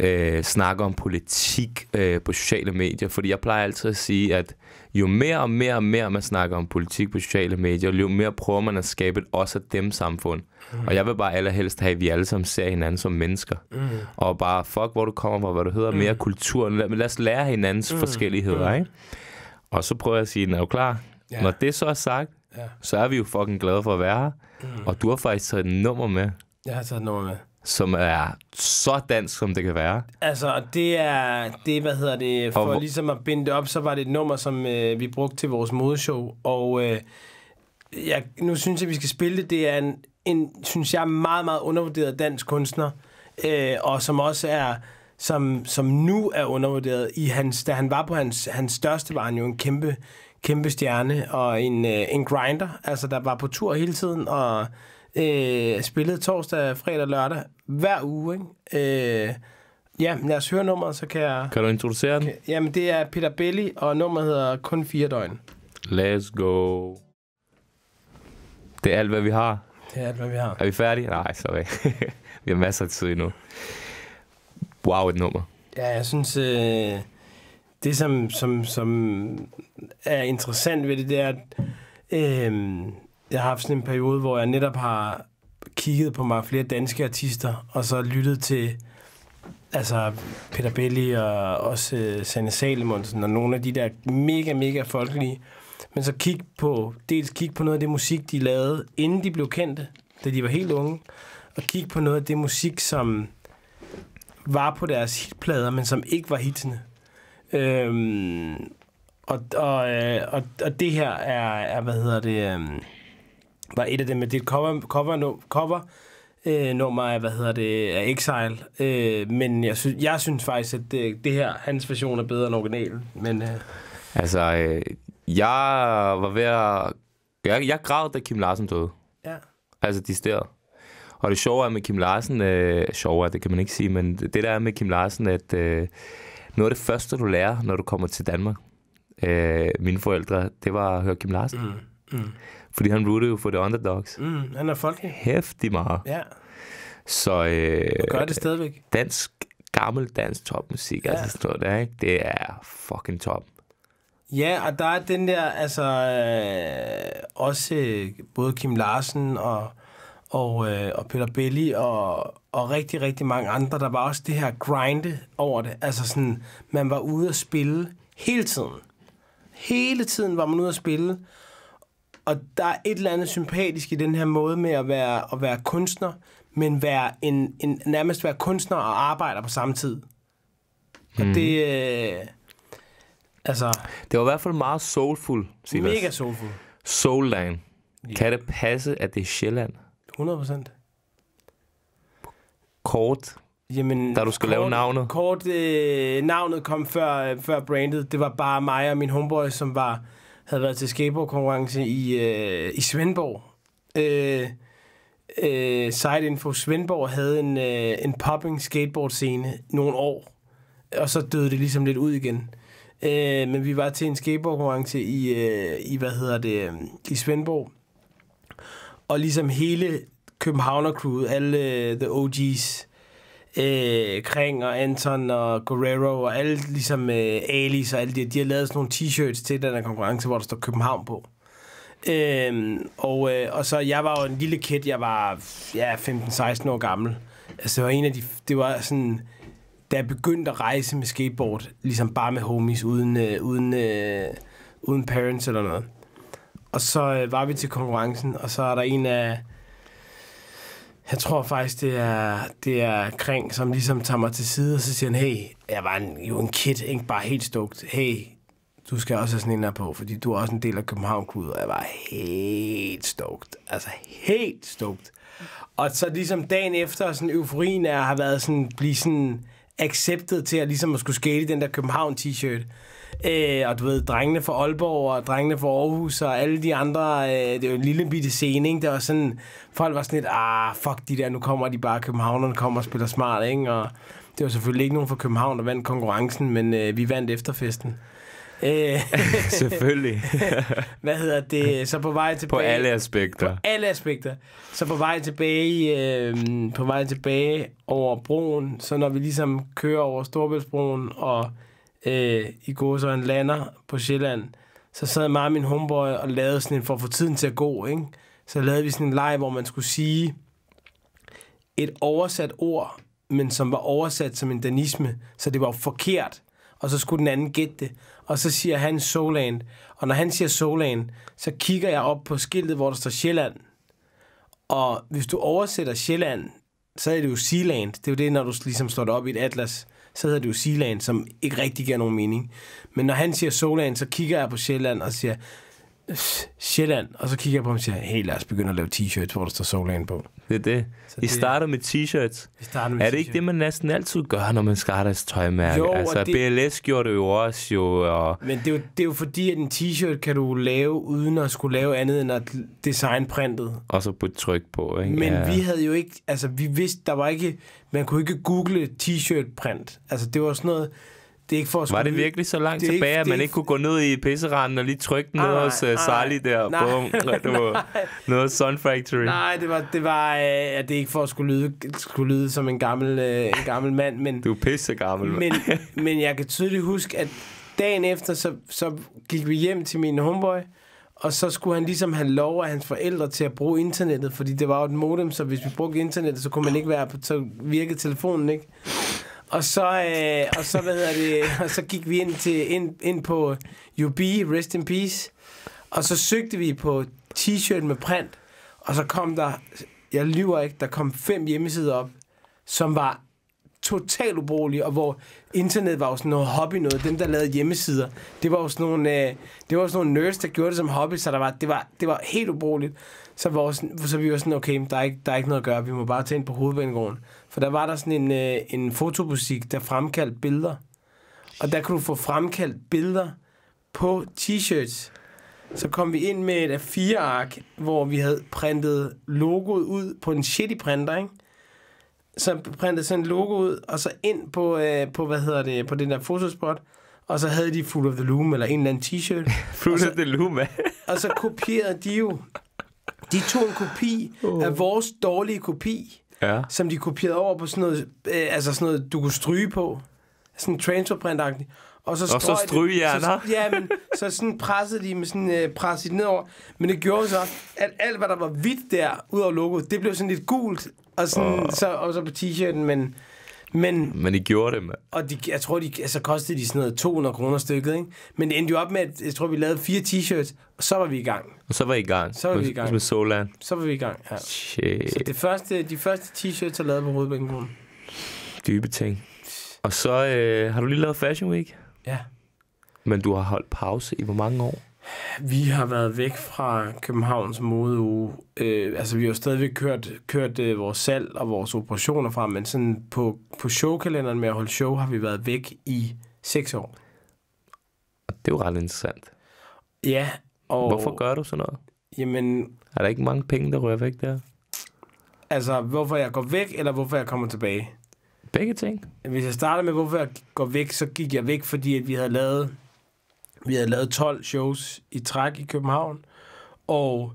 Speaker 1: øh, snakker om politik øh, på sociale medier. Fordi jeg plejer altid at sige, at jo mere og mere og mere man snakker om politik på sociale medier, jo mere prøver man at skabe et os og dem samfund. Mm. Og jeg vil bare allerhelst have, at vi alle sammen ser hinanden som mennesker. Mm. Og bare, fuck, hvor du kommer fra, hvad du hedder, mm. mere kultur. Lad, lad os lære hinandens mm. forskelligheder, mm. ikke? Og så prøver jeg at sige, er du klar? Yeah. Når det så er sagt, yeah. så er vi jo fucking glade for at være her. Mm. Og du har faktisk taget et nummer med.
Speaker 2: Jeg har taget et nummer med
Speaker 1: som er så dansk, som det kan være.
Speaker 2: Altså, det er, det, hvad hedder det, for og ligesom at binde det op, så var det et nummer, som øh, vi brugte til vores modeshow, og øh, jeg, nu synes jeg, vi skal spille det. Det er en, en synes jeg, meget, meget undervurderet dansk kunstner, øh, og som også er, som, som nu er undervurderet, i hans, da han var på hans, hans største, var han jo en kæmpe, kæmpe stjerne, og en, øh, en grinder, altså der var på tur hele tiden, og Øh, spillet torsdag, fredag og lørdag hver uge. Ikke? Øh, ja, lad os høre nummeret, så kan jeg...
Speaker 1: Kan du introducere den? Okay.
Speaker 2: Jamen, det er Peter Belli, og nummeret hedder Kun fire døgn.
Speaker 1: Let's go. Det er alt, hvad vi har.
Speaker 2: Det er alt, hvad vi har.
Speaker 1: Er vi færdige? Nej, ikke. vi har masser af tid endnu. Wow, et nummer.
Speaker 2: Ja, jeg synes... Øh, det, som, som, som er interessant ved det, det er, at øh, jeg har haft sådan en periode, hvor jeg netop har kigget på mig flere danske artister, og så lyttet til altså Peter Belli og også uh, Sanne Salemonsen og nogle af de der mega, mega folkelige. Men så kig på, dels kig på noget af det musik, de lavede, inden de blev kendte, da de var helt unge, og kig på noget af det musik, som var på deres hitplader, men som ikke var hitsende. Øhm, og, og, øh, og, og det her er, er, hvad hedder det... Øh, var et af dem, men det er et cover, cover, no, cover øh, nummer af, hvad hedder det, af Exile. Øh, men jeg, sy- jeg synes faktisk, at det, det her, hans version er bedre end originalen. Men, øh.
Speaker 1: Altså, øh, jeg var ved at... Jeg, jeg græd, da Kim Larsen døde. Ja. Altså, de steder. Og det sjove er med Kim Larsen... Øh, sjove er, det kan man ikke sige, men det der er med Kim Larsen, at øh, noget af det første, du lærer, når du kommer til Danmark, øh, mine forældre, det var at høre Kim Larsen. Mm. Mm. Fordi han rootede jo for the underdogs. Mm,
Speaker 2: han er folk. Hæftig
Speaker 1: meget. Ja. Så... Øh, og gør det stadigvæk. Dansk, gammel dansk topmusik, ja. altså sådan noget der, ikke? Det er fucking top.
Speaker 2: Ja, og der er den der, altså... Øh, også øh, både Kim Larsen og og, øh, og Peter Belli og, og rigtig, rigtig mange andre. Der var også det her grind over det. Altså sådan, man var ude at spille hele tiden. Hele tiden var man ude at spille. Og der er et eller andet sympatisk i den her måde med at være, at være kunstner, men være en, en, nærmest være kunstner og arbejder på samme tid.
Speaker 1: Og mm. det... Øh, altså... Det var i hvert fald meget soulful, Silas. Mega soulful. Soulland. Yeah. Kan det passe, at det er Sjælland?
Speaker 2: 100 procent. Kort. Jamen, da du skulle kort, lave navnet? Kort øh, navnet kom før, øh, før brandet. Det var bare mig og min homeboy, som var havde været til skateboardkonkurrence i, øh, i Svendborg. Øh, øh, info Svendborg havde en, øh, en popping skateboard scene nogle år, og så døde det ligesom lidt ud igen. Øh, men vi var til en skateboardkonkurrence i, øh, i, hvad hedder det, øh, i Svendborg. Og ligesom hele Københavner-crewet, alle øh, the OG's, øh, Kring og Anton og Guerrero og alle ligesom øh, Alice og alle de, de har lavet sådan nogle t-shirts til den her konkurrence, hvor der står København på. Øhm, og, øh, og så, jeg var jo en lille kid, jeg var ja, 15-16 år gammel. Altså, det var en af de, det var sådan, da jeg begyndte at rejse med skateboard, ligesom bare med homies, uden, øh, uden, øh, uden parents eller noget. Og så øh, var vi til konkurrencen, og så er der en af jeg tror faktisk, det er, det er Kring, som ligesom tager mig til side, og så siger han, hey, jeg var en, jo en kid, ikke bare helt stugt. Hey, du skal også have sådan en her på, fordi du er også en del af københavn og jeg var helt stugt. Altså helt stugt. Og så ligesom dagen efter, sådan euforien er, har været sådan, blive sådan accepteret til at ligesom at skulle skæle den der København t-shirt. Øh, og du ved, drengene fra Aalborg og drengene fra Aarhus og alle de andre, øh, det var en lille bitte scene, ikke? Det var sådan, folk var sådan lidt, ah, fuck de der, nu kommer de bare, københavnerne kommer og spiller smart, ikke? Og det var selvfølgelig ikke nogen fra København, der vandt konkurrencen, men øh, vi vandt efterfesten. Øh, selvfølgelig. Hvad hedder det? Så på vej tilbage... På alle aspekter. På alle aspekter. Så på vej tilbage, øh, på vej tilbage over broen, så når vi ligesom kører over Storbæltsbroen og øh, i gode så han lander på Sjælland, så sad mig og min homeboy og lavede sådan en, for at få tiden til at gå, ikke? så lavede vi sådan en leg, hvor man skulle sige et oversat ord, men som var oversat som en danisme, så det var forkert, og så skulle den anden gætte det. Og så siger han Soland, og når han siger Soland, så kigger jeg op på skiltet, hvor der står Sjælland. Og hvis du oversætter Sjælland, så er det jo Sealand. Det er jo det, når du ligesom slår det op i et atlas så hedder det jo Sealand, som ikke rigtig giver nogen mening. Men når han siger Soland, så kigger jeg på Sjælland og siger, Sjælland, og så kigger jeg på ham og siger, hey, lad os begynde at lave t-shirts, hvor der står Solan på. Det er det. Så I det, starter
Speaker 1: med t-shirts.
Speaker 2: Vi starter med er det ikke det, man næsten altid gør, når man starter et
Speaker 1: tøjmærke? Jo, altså, det... BLS gjorde det jo også jo.
Speaker 2: Og... Men det er jo, det er jo fordi, at en t-shirt kan du lave, uden at skulle lave andet end at designe printet.
Speaker 1: Og så putte tryk på, ikke? Men ja. vi
Speaker 2: havde jo ikke, altså vi vidste, der var ikke, man kunne ikke google t-shirt print. Altså det var sådan noget, det er ikke for at Var det virkelig så langt tilbage, ikke, at man ikke, ikke
Speaker 1: kunne gå ned i pisseranden og lige trykke ah, noget hos øh, Sally der? Nej, Boom. Det var noget Sun Factory.
Speaker 2: Nej, det var, det var øh, at det er ikke for at skulle lyde, skulle lyde som en gammel, øh, en gammel mand. Men, du er pisse gammel. Men, men jeg kan tydeligt huske, at dagen efter, så, så gik vi hjem til min homeboy, og så skulle han ligesom have lov af hans forældre til at bruge internettet, fordi det var jo et modem, så hvis vi brugte internettet, så kunne man ikke være på, så virkede telefonen, ikke? Og så, øh, og så, hvad hedder det, og så gik vi ind, til, ind, ind på UB, Rest in Peace, og så søgte vi på t-shirt med print, og så kom der, jeg lyver ikke, der kom fem hjemmesider op, som var totalt ubrugelige, og hvor internet var jo sådan noget hobby noget. Dem, der lavede hjemmesider, det var jo sådan nogle, øh, det var sådan nogle nerds, der gjorde det som hobby, så der var, det, var, det var helt ubrugeligt. Så, vores, så vi var sådan, okay, der er, ikke, der er ikke noget at gøre, vi må bare tage ind på hovedbanegården. For der var der sådan en, øh, en fotobutik, der fremkaldte billeder. Og der kunne du få fremkaldt billeder på t-shirts. Så kom vi ind med et A4 ark, hvor vi havde printet logoet ud på en shitty printer, ikke? Så printede sådan et logo ud, og så ind på, øh, på hvad hedder det, på den der fotospot. Og så havde de Fruit of the Loom, eller en eller anden t-shirt. Fruit of the Loom, Og så kopierede de jo. De tog en kopi oh. af vores dårlige kopi ja. som de kopierede over på sådan noget, øh, altså sådan noget, du kunne stryge på. Sådan transferprintagtigt. Og så, og så strygehjerner. Så, ja, men så sådan pressede de med sådan øh, presset nedover. Men det gjorde så, at alt, hvad der var hvidt der, ud over logoet, det blev sådan lidt gult. Og, sådan, oh. så, og så på t-shirten, men... Men, men de gjorde det, mand. Og de, jeg tror, de, altså, kostede de sådan noget 200 kroner stykket, ikke? Men det endte jo op med, at jeg tror, vi lavede fire t-shirts, og så var vi i gang.
Speaker 1: Og så var I i gang. Så var vi i gang. Med Solan.
Speaker 2: Så var vi i gang, ja.
Speaker 1: Shit. Så det
Speaker 2: første, de første t-shirts er lavet på Rødbænken.
Speaker 1: Dybe ting. Og så øh,
Speaker 2: har du lige lavet Fashion Week. Ja.
Speaker 1: Men du har holdt pause i hvor mange år?
Speaker 2: Vi har været væk fra Københavns modeuge. Øh, altså, vi har jo stadigvæk kørt, kørt øh, vores salg og vores operationer fra, men sådan på, på showkalenderen med at holde show, har vi været væk i seks år.
Speaker 1: Og det er jo ret interessant.
Speaker 2: Ja, og... Hvorfor gør du sådan noget? Jamen...
Speaker 1: Er der ikke mange penge, der rører væk der?
Speaker 2: Altså, hvorfor jeg går væk, eller hvorfor jeg kommer tilbage? Begge ting. Hvis jeg starter med, hvorfor jeg går væk, så gik jeg væk, fordi at vi havde lavet vi havde lavet 12 shows i træk i København, og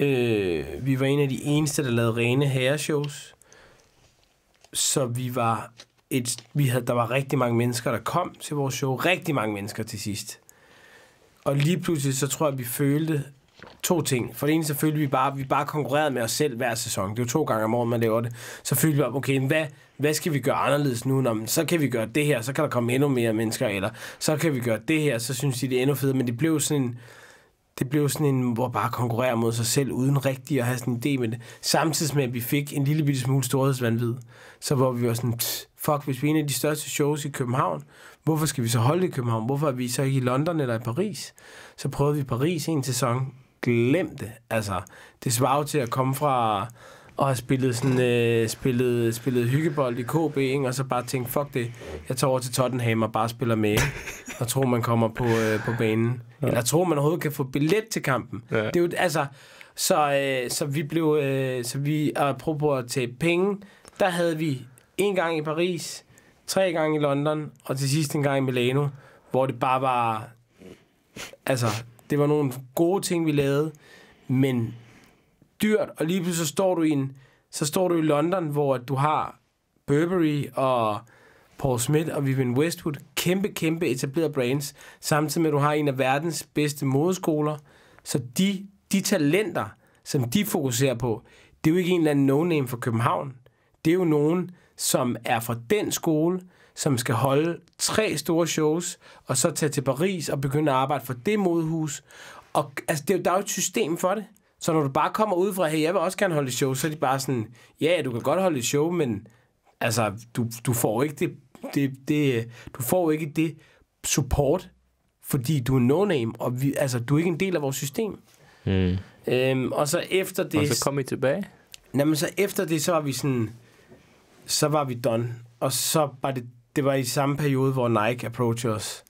Speaker 2: øh, vi var en af de eneste, der lavede rene herreshows. Så vi var et, vi havde, der var rigtig mange mennesker, der kom til vores show. Rigtig mange mennesker til sidst. Og lige pludselig, så tror jeg, vi følte, to ting. For det ene, selvfølgelig, vi bare, vi bare konkurrerede med os selv hver sæson. Det er jo to gange om året, man laver det. Så følte vi op, okay, hvad, hvad skal vi gøre anderledes nu? Nå, så kan vi gøre det her, så kan der komme endnu mere mennesker, eller så kan vi gøre det her, så synes de, det er endnu federe. Men det blev sådan en, det blev sådan en, hvor bare konkurrere mod sig selv, uden rigtig at have sådan en idé med det. Samtidig med, at vi fik en lille bitte smule storhedsvandvid. Så hvor vi var sådan, fuck, hvis vi er en af de største shows i København, hvorfor skal vi så holde det i København? Hvorfor er vi så ikke i London eller i Paris? Så prøvede vi Paris en sæson, glemt det. Altså, det svarer til at komme fra og have spillet, sådan, øh, spillet, spillet hyggebold i KB, ikke? og så bare tænke, fuck det, jeg tager over til Tottenham og bare spiller med, og tror, man kommer på, øh, på banen. Ja. Eller tror, man overhovedet kan få billet til kampen. Ja. Det er jo, altså, så, øh, så vi blev, øh, så vi, apropos at tage penge, der havde vi en gang i Paris, tre gange i London, og til sidst en gang i Milano, hvor det bare var, altså, det var nogle gode ting, vi lavede, men dyrt, og lige pludselig så står du i en, så står du i London, hvor du har Burberry og Paul Smith og Vivian Westwood, kæmpe, kæmpe etablerede brands, samtidig med, at du har en af verdens bedste modeskoler. Så de, de talenter, som de fokuserer på, det er jo ikke en eller anden no-name for København. Det er jo nogen, som er fra den skole, som skal holde tre store shows, og så tage til Paris og begynde at arbejde for det modhus. Og altså, det er jo, der er jo et system for det. Så når du bare kommer ud fra, hey, jeg vil også gerne holde et show, så er de bare sådan, ja, yeah, du kan godt holde et show, men altså, du, du får ikke det, det, det, du får ikke det support, fordi du er no-name, og vi, altså, du er ikke en del af vores system. Mm. Øhm, og så efter det... Og så kom I tilbage? Jamen, så efter det, så var vi sådan... Så var vi done. Og så var det det var i samme periode, hvor Nike approached os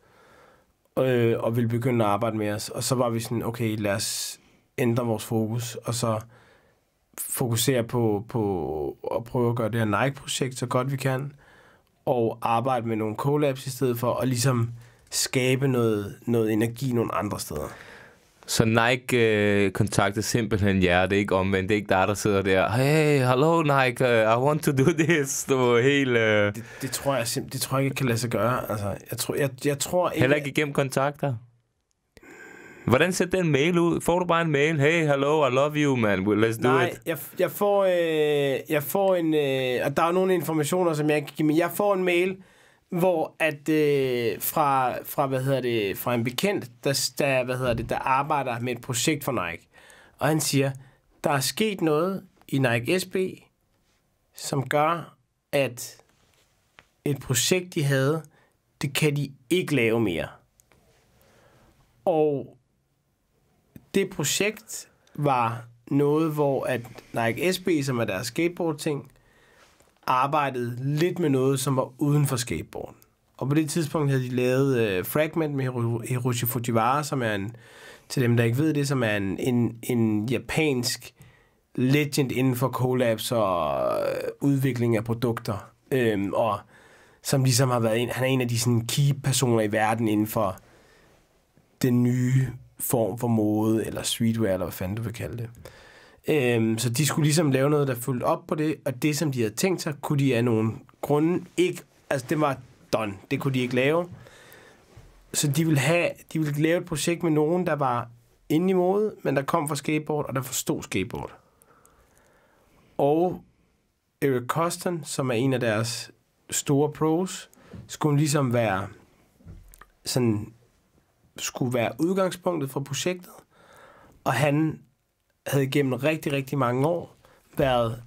Speaker 2: øh, og ville begynde at arbejde med os. Og så var vi sådan, okay, lad os ændre vores fokus, og så fokusere på, på at prøve at gøre det her Nike-projekt så godt vi kan, og arbejde med nogle collabs i stedet for, og ligesom skabe noget, noget energi nogle andre steder.
Speaker 1: Så Nike øh, kontakter simpelthen jer, det er ikke omvendt, det er ikke dig, der, der sidder der, hey, hello Nike, øh, I want to do this, du var helt... Øh... Det, det,
Speaker 2: tror jeg simpelthen, det tror jeg ikke kan lade sig gøre, altså, jeg tror, jeg, jeg tror ikke... Heller ikke igennem kontakter?
Speaker 1: Hvordan ser den mail ud? Får du bare en mail? Hey, hello, I love you, man. Let's do Nej, it.
Speaker 2: Jeg, jeg får, øh, jeg får en... Øh, og der er nogle informationer, som jeg kan give, men jeg får en mail, hvor at øh, fra, fra, hvad hedder det, fra en bekendt, der, der, hvad hedder det, der arbejder med et projekt for Nike. Og han siger, der er sket noget i Nike SB, som gør, at et projekt, de havde, det kan de ikke lave mere. Og det projekt var noget, hvor at Nike SB, som er deres skateboard-ting, arbejdede lidt med noget, som var uden for skateboard. Og på det tidspunkt havde de lavet uh, Fragment med Hiroshi Fujiwara, som er en, til dem der ikke ved det, som er en, en, en japansk legend inden for collabs og øh, udvikling af produkter. Øhm, og som ligesom har været en, han er en af de sådan key personer i verden inden for den nye form for mode, eller streetwear, eller hvad fanden du vil kalde det. Øhm, så de skulle ligesom lave noget, der fulgte op på det, og det, som de havde tænkt sig, kunne de af nogle grunde ikke... Altså, det var done. Det kunne de ikke lave. Så de ville, have, de ville lave et projekt med nogen, der var inde i mode, men der kom fra skateboard, og der forstod skateboard. Og Eric Costen, som er en af deres store pros, skulle ligesom være sådan skulle være udgangspunktet for projektet, og han havde gennem rigtig, rigtig mange år været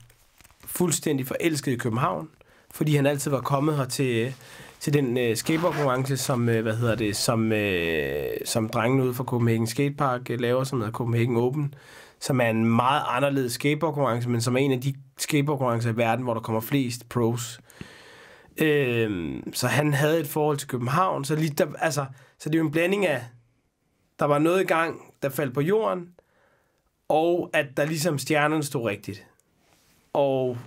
Speaker 2: fuldstændig forelsket i København, fordi han altid var kommet her til, til den øh, skateboardkonkurrence, som, øh, hvad hedder det, som, øh, som drengene ude fra Copenhagen Skatepark øh, laver, som hedder Copenhagen Open, som er en meget anderledes skateboardkonkurrence, men som er en af de skateboardkonkurrencer i verden, hvor der kommer flest pros. Øh, så han havde et forhold til København, så, lige der, altså, så det er jo en blanding af, der var noget i gang, der faldt på jorden, og at der ligesom stjernen stod rigtigt. Og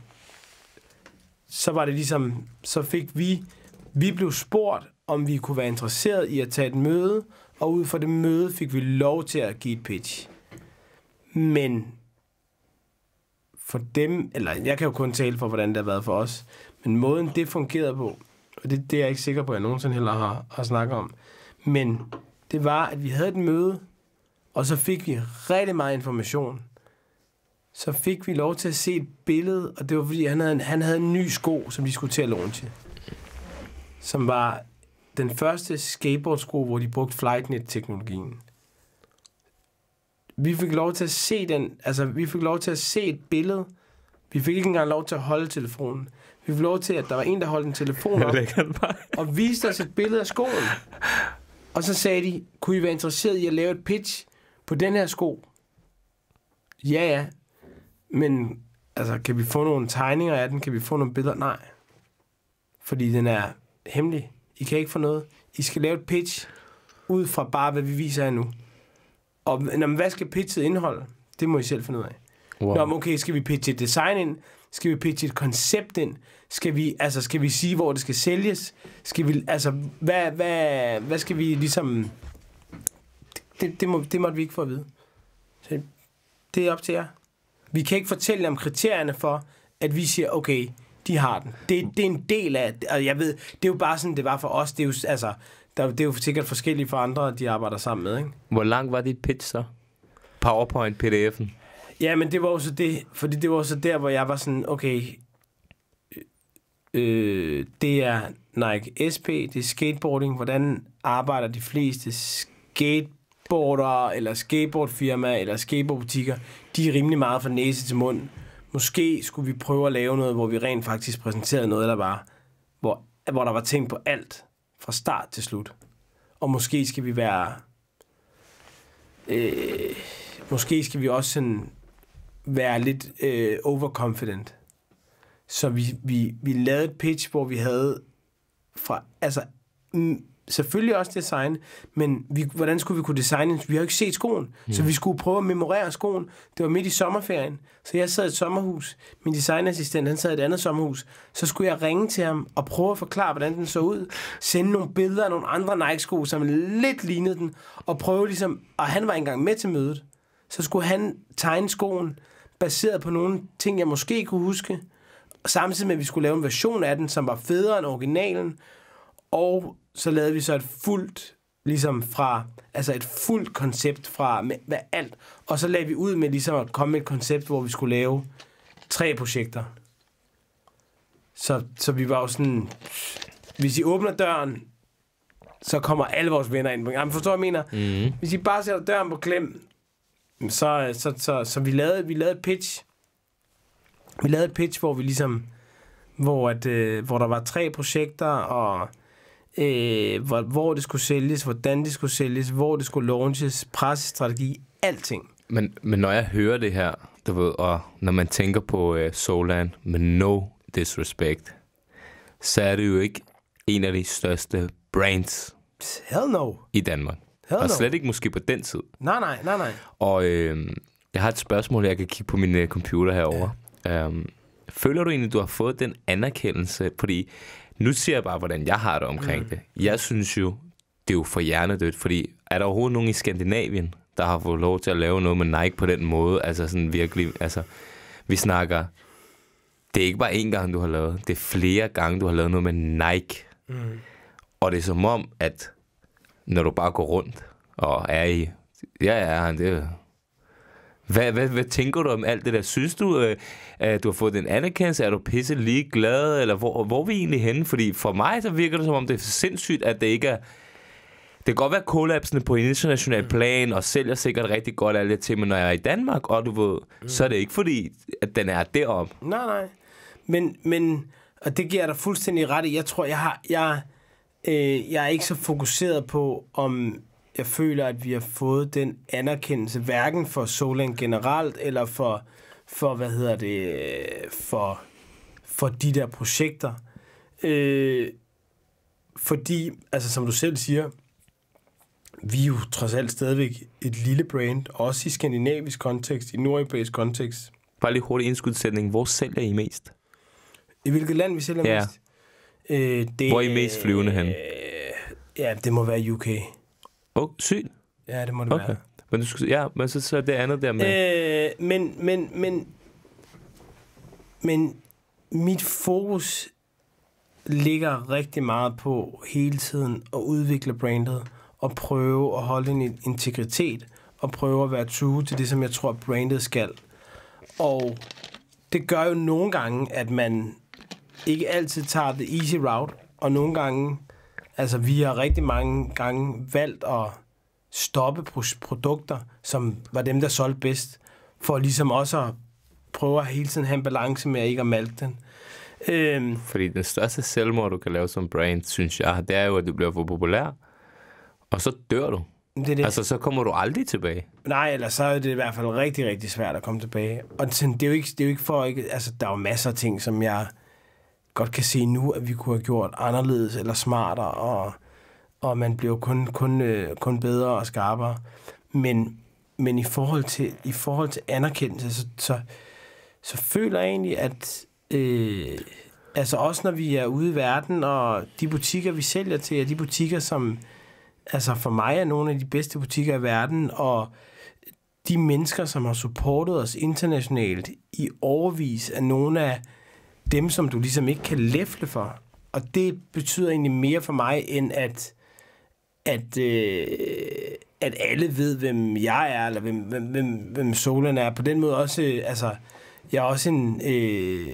Speaker 2: så var det ligesom, så fik vi, vi blev spurgt, om vi kunne være interesseret i at tage et møde, og ud fra det møde fik vi lov til at give et pitch. Men for dem, eller jeg kan jo kun tale for, hvordan det har været for os, men måden det fungerede på, og det, det er jeg ikke sikker på, at jeg nogensinde heller har, har snakket om, men det var, at vi havde et møde, og så fik vi rigtig meget information. Så fik vi lov til at se et billede, og det var fordi, han havde en, han havde en ny sko, som de skulle til at låne til. Som var den første skateboard-sko, hvor de brugte Flightnet-teknologien. Vi fik lov til at se den, altså vi fik lov til at se et billede. Vi fik ikke engang lov til at holde telefonen. Vi fik lov til, at der var en, der holdt en telefon op og viste os et billede af skoen. Og så sagde de, kunne I være interesseret i at lave et pitch på den her sko, ja ja, men altså, kan vi få nogle tegninger af den? Kan vi få nogle billeder? Nej. Fordi den er hemmelig. I kan ikke få noget. I skal lave et pitch ud fra bare, hvad vi viser jer nu. Og når man, hvad skal pitchet indeholde? Det må I selv finde ud af. Wow. Nå, okay, skal vi pitche et design ind? Skal vi pitche et koncept ind? Skal vi, altså, skal vi sige, hvor det skal sælges? Skal vi, altså, hvad, hvad, hvad skal vi ligesom det, det, må, det måtte vi ikke få at vide. Så det er op til jer. Vi kan ikke fortælle om kriterierne for, at vi siger, okay, de har den. Det, det er en del af, og jeg ved, det er jo bare sådan, det var for os. Det er jo, altså, der, det er jo sikkert forskelligt for andre, de arbejder sammen med. Ikke? Hvor lang var dit pitch så? PowerPoint-PDF'en? Ja, men det var jo så det, fordi det var så der, hvor jeg var sådan, okay, øh, det er Nike SP, det er skateboarding, hvordan arbejder de fleste skateboarding skateboardere, eller skateboardfirmaer, eller skateboardbutikker, de er rimelig meget fra næse til mund. Måske skulle vi prøve at lave noget, hvor vi rent faktisk præsenterede noget, der var, hvor, hvor der var tænkt på alt, fra start til slut. Og måske skal vi være... Øh, måske skal vi også sådan være lidt øh, overconfident. Så vi, vi, vi lavede et pitch, hvor vi havde fra, altså, selvfølgelig også design, men vi, hvordan skulle vi kunne designe Vi har jo ikke set skoen, yeah. så vi skulle prøve at memorere skoen. Det var midt i sommerferien, så jeg sad i et sommerhus. Min designassistent, han sad i et andet sommerhus. Så skulle jeg ringe til ham og prøve at forklare, hvordan den så ud. Sende nogle billeder af nogle andre Nike-sko, som lidt lignede den, og prøve ligesom... Og han var engang med til mødet. Så skulle han tegne skoen, baseret på nogle ting, jeg måske kunne huske, samtidig med, at vi skulle lave en version af den, som var federe end originalen, og så lavede vi så et fuldt, ligesom fra, altså et fuldt koncept fra med, med alt. Og så lagde vi ud med ligesom at komme med et koncept, hvor vi skulle lave tre projekter. Så, så vi var jo sådan, hvis I åbner døren, så kommer alle vores venner ind. Jamen, forstår jeg, mener? Mm. Hvis I bare sætter døren på klem, så, så, så, så vi, lavede, vi lavede et pitch. Vi lavede et pitch, hvor vi ligesom, hvor, at, øh, hvor der var tre projekter, og øh, hvor, hvor det skulle sælges, hvordan det skulle sælges, hvor det skulle launches, pressestrategi, alting.
Speaker 1: Men, men når jeg hører det her, du ved, og når man tænker på øh, Solan med no disrespect, så er det jo ikke en af de største brands Hell no. i Danmark. Hell og no. slet ikke måske på den tid.
Speaker 2: Nej, nej, nej, nej.
Speaker 1: Og øh, jeg har et spørgsmål, jeg kan kigge på min øh, computer herover. Ja. Øhm, føler du egentlig, du har fået den anerkendelse? Fordi nu ser jeg bare, hvordan jeg har det omkring mm. det. Jeg synes jo, det er jo for hjernedødt, fordi er der overhovedet nogen i Skandinavien, der har fået lov til at lave noget med Nike på den måde? Altså sådan virkelig, altså vi snakker, det er ikke bare én gang, du har lavet, det er flere gange, du har lavet noget med Nike. Mm. Og det er som om, at når du bare går rundt og er i, ja, ja, det er hvad, hvad, hvad tænker du om alt det der? Synes du, øh, at du har fået den anerkendelse? Er du pisse lige glad? Eller hvor, hvor er vi egentlig henne? Fordi for mig så virker det som om, det er sindssygt, at det ikke er... Det kan godt være kollapsende på en international mm. plan, og sælger sikkert rigtig godt alle det til, men når jeg er i Danmark, og du ved, mm. så er mm. det ikke fordi, at den er derom.
Speaker 2: Nej, nej. Men, men og det giver dig fuldstændig ret i. Jeg tror, jeg har... Jeg, øh, jeg er ikke så fokuseret på, om jeg føler, at vi har fået den anerkendelse, hverken for Solan generelt, eller for, for hvad hedder det, for, for de der projekter. Øh, fordi, altså som du selv siger, vi er jo trods alt stadigvæk et lille brand, også i skandinavisk kontekst, i nordeuropæisk kontekst.
Speaker 1: Bare lige hurtig indskudsætning. Hvor sælger I mest?
Speaker 2: I hvilket land vi sælger ja. mest? Øh, det, Hvor er I
Speaker 1: mest flyvende hen? Øh,
Speaker 2: ja, det må være UK oh, syn? Ja, det må det okay. være. Men, du skulle, ja, men så, så det andet der med... Øh, men, men, men, men mit fokus ligger rigtig meget på hele tiden at udvikle brandet og prøve at holde en integritet og prøve at være true til det, som jeg tror, brandet skal. Og det gør jo nogle gange, at man ikke altid tager the easy route, og nogle gange Altså, vi har rigtig mange gange valgt at stoppe produkter, som var dem, der solgte bedst, for ligesom også at prøve at hele tiden have en balance med at ikke at malte den.
Speaker 1: Øhm. Fordi det største selvmord, du kan lave som brand, synes jeg, det er jo, at du bliver for populær, og så dør du. Det det. Altså, så kommer du aldrig tilbage.
Speaker 2: Nej, eller så er det i hvert fald rigtig, rigtig svært at komme tilbage. Og det er jo ikke, det er jo ikke for... Ikke, altså, der er jo masser af ting, som jeg godt kan se nu, at vi kunne have gjort anderledes eller smartere, og, og man bliver kun, kun, øh, kun bedre og skarpere. Men, men i, forhold til, i forhold til anerkendelse, så, så, så føler jeg egentlig, at øh, altså også når vi er ude i verden, og de butikker, vi sælger til, er de butikker, som altså for mig er nogle af de bedste butikker i verden, og de mennesker, som har supportet os internationalt i overvis, er nogle af dem, som du ligesom ikke kan læfle for. Og det betyder egentlig mere for mig, end at, at, øh, at alle ved, hvem jeg er, eller hvem, hvem, hvem, solen er. På den måde også, øh, altså, jeg er også en... Øh,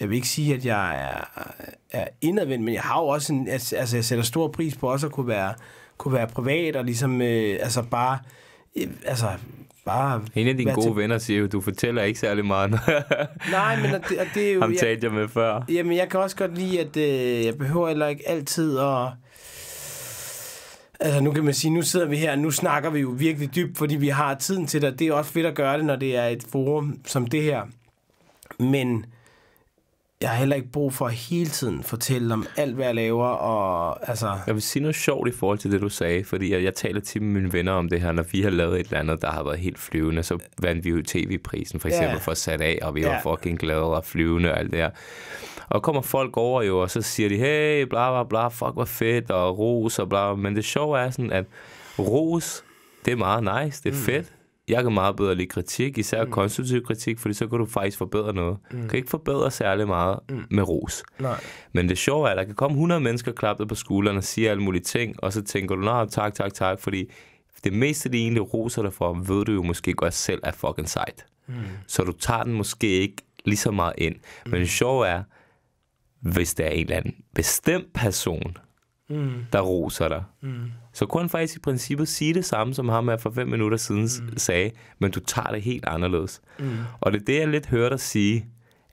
Speaker 2: jeg vil ikke sige, at jeg er, er indadvendt, men jeg har jo også en, altså jeg sætter stor pris på også at kunne være, kunne være privat og ligesom, øh, altså bare, øh, altså bare... En
Speaker 1: af dine gode til... venner siger jo, du fortæller ikke særlig meget.
Speaker 2: Nej, men det, og det er jo... Ham talte jeg med før. Jamen, jeg kan også godt lide, at øh, jeg behøver heller ikke altid at... Altså, nu kan man sige, nu sidder vi her, nu snakker vi jo virkelig dybt, fordi vi har tiden til det. Det er også fedt at gøre det, når det er et forum som det her. Men jeg har heller ikke brug for at hele tiden fortælle om alt, hvad jeg laver. Og, altså...
Speaker 1: Jeg vil sige noget sjovt i forhold til det, du sagde, fordi jeg, jeg taler til mine venner om det her, når vi har lavet et eller andet, der har været helt flyvende, så vandt vi jo tv-prisen for eksempel yeah. for sat af, og vi yeah. var fucking glade og flyvende og alt det her. Og kommer folk over jo, og så siger de, hey, bla bla bla, fuck hvor fedt, og ros og bla. Men det sjove er sådan, at ros, det er meget nice, det er mm. fedt, jeg kan meget bedre lide kritik, især mm. konstruktiv kritik, fordi så kan du faktisk forbedre noget. Mm. kan ikke forbedre særlig meget mm. med ros. Nej. Men det sjove er, at der kan komme 100 mennesker klappet på skulderen og sige alle mulige ting, og så tænker du, nej, tak, tak, tak, fordi det meste, de egentlig roser dig for, ved du jo måske godt selv er fucking sejt. Mm. Så du tager den måske ikke lige så meget ind. Mm. Men det sjove er, hvis der er en eller anden bestemt person, mm. der roser dig, mm så kunne han faktisk i princippet sige det samme, som ham her for fem minutter siden mm. sagde, men du tager det helt anderledes. Mm. Og det er det, jeg lidt hører dig sige,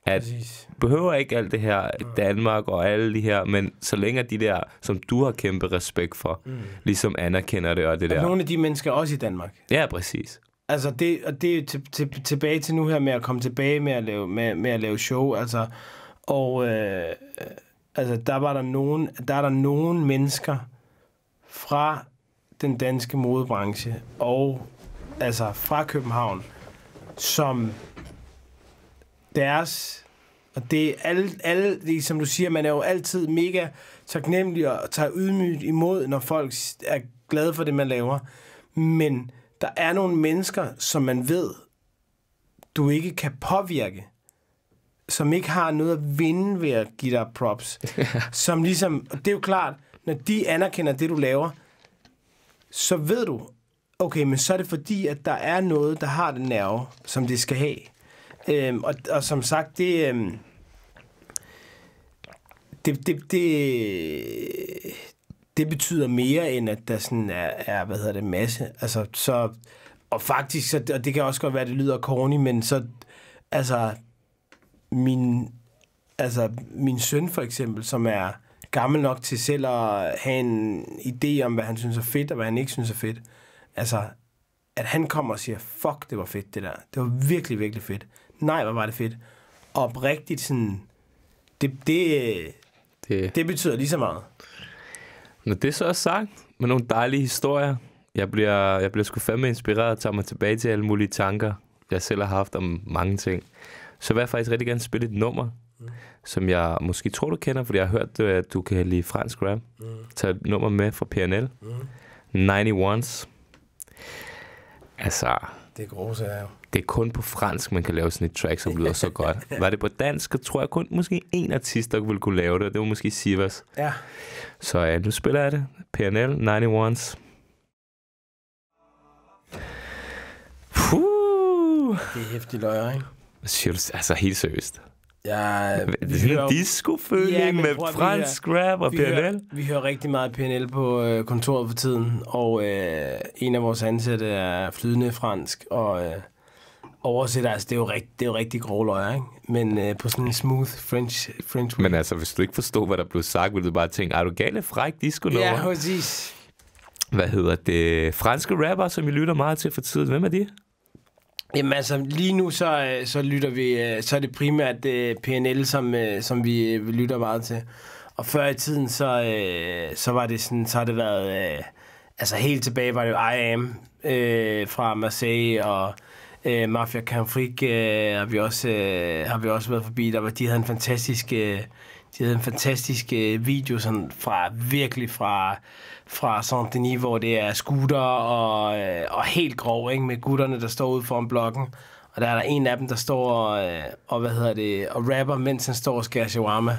Speaker 1: at Præcis. behøver ikke alt det her Danmark og alle de her, men så længe de der, som du har kæmpe respekt for, mm. ligesom anerkender det og det der. og nogle
Speaker 2: af de mennesker også i Danmark.
Speaker 1: Ja, præcis.
Speaker 2: Altså det, og det er til, til, tilbage til nu her med at komme tilbage med at lave, med, med at lave show, altså, og øh, altså der var der nogen, der er der nogen mennesker, fra den danske modebranche og altså fra København, som deres og det er alle, alle det, som du siger, man er jo altid mega taknemmelig og tager ydmygt imod, når folk er glade for det, man laver. Men der er nogle mennesker, som man ved, du ikke kan påvirke, som ikke har noget at vinde ved at give dig props. som ligesom, og det er jo klart, når de anerkender det, du laver, så ved du, okay, men så er det fordi, at der er noget, der har den nerve, som det skal have. Øhm, og, og som sagt, det, øhm, det, det, det, det betyder mere, end at der sådan er, er hvad hedder det, masse. Altså, så, og faktisk, så, og det kan også godt være, at det lyder corny, men så, altså, min, altså, min søn for eksempel, som er gammel nok til selv at have en idé om, hvad han synes er fedt, og hvad han ikke synes er fedt. Altså, at han kommer og siger, fuck, det var fedt det der. Det var virkelig, virkelig fedt. Nej, hvor var det fedt. Og oprigtigt sådan, det, det, det. det betyder lige så meget.
Speaker 1: Når det så er sagt, med nogle dejlige historier, jeg bliver, jeg bliver sgu fandme inspireret og tager mig tilbage til alle mulige tanker, jeg selv har haft om mange ting. Så vil jeg faktisk rigtig gerne spille et nummer, Mm. som jeg måske tror, du kender, fordi jeg har hørt, øh, at du kan lide fransk rap. Mm. Tag et nummer med fra PNL. Mm. 91's. Altså...
Speaker 2: Det er grove sager,
Speaker 1: det er kun på fransk, man kan lave sådan et track, som lyder så godt. Var det på dansk, tror jeg kun måske en artist, der ville kunne lave det, og det var måske Sivas. Ja. Så ja, nu spiller jeg det. PNL 91's.
Speaker 2: Puh. Det er hæftigt løjer, ikke?
Speaker 1: Seriøst, altså helt seriøst.
Speaker 2: Ja, det er en disco-føling ja, med prøv, fransk hører, rap og vi PNL. Hører, vi hører rigtig meget PNL på øh, kontoret for tiden, og øh, en af vores ansatte er flydende fransk, og øh, oversætter, altså det er jo, rigt, det er jo rigtig grove løjer, ikke? Men øh, på sådan en smooth French, French
Speaker 1: way. Men altså, hvis du ikke forstod, hvad der blev sagt, ville du bare tænke, er du gale fræk disco -nummer? Ja,
Speaker 2: præcis. Hvad hedder det? Franske rapper, som vi lytter meget til for tiden, hvem er de? Jamen altså, lige nu så, øh, så lytter vi, øh, så er det primært øh, PNL, som, som vi, vi lytter meget til. Og før i tiden, så, så var det sådan, så har det været, altså helt tilbage var det jo I Am fra Marseille og øh, Mafia Canfric øh, har, vi også, øh, har vi også været forbi, der var, de havde en fantastisk, de havde en fantastisk video sådan fra, virkelig fra, fra Saint-Denis, hvor det er scooter og, øh, og helt grov, ikke? med gutterne, der står ude foran blokken. Og der er der en af dem, der står og, øh, og hvad hedder det, og rapper, mens han står og skærer shawarma.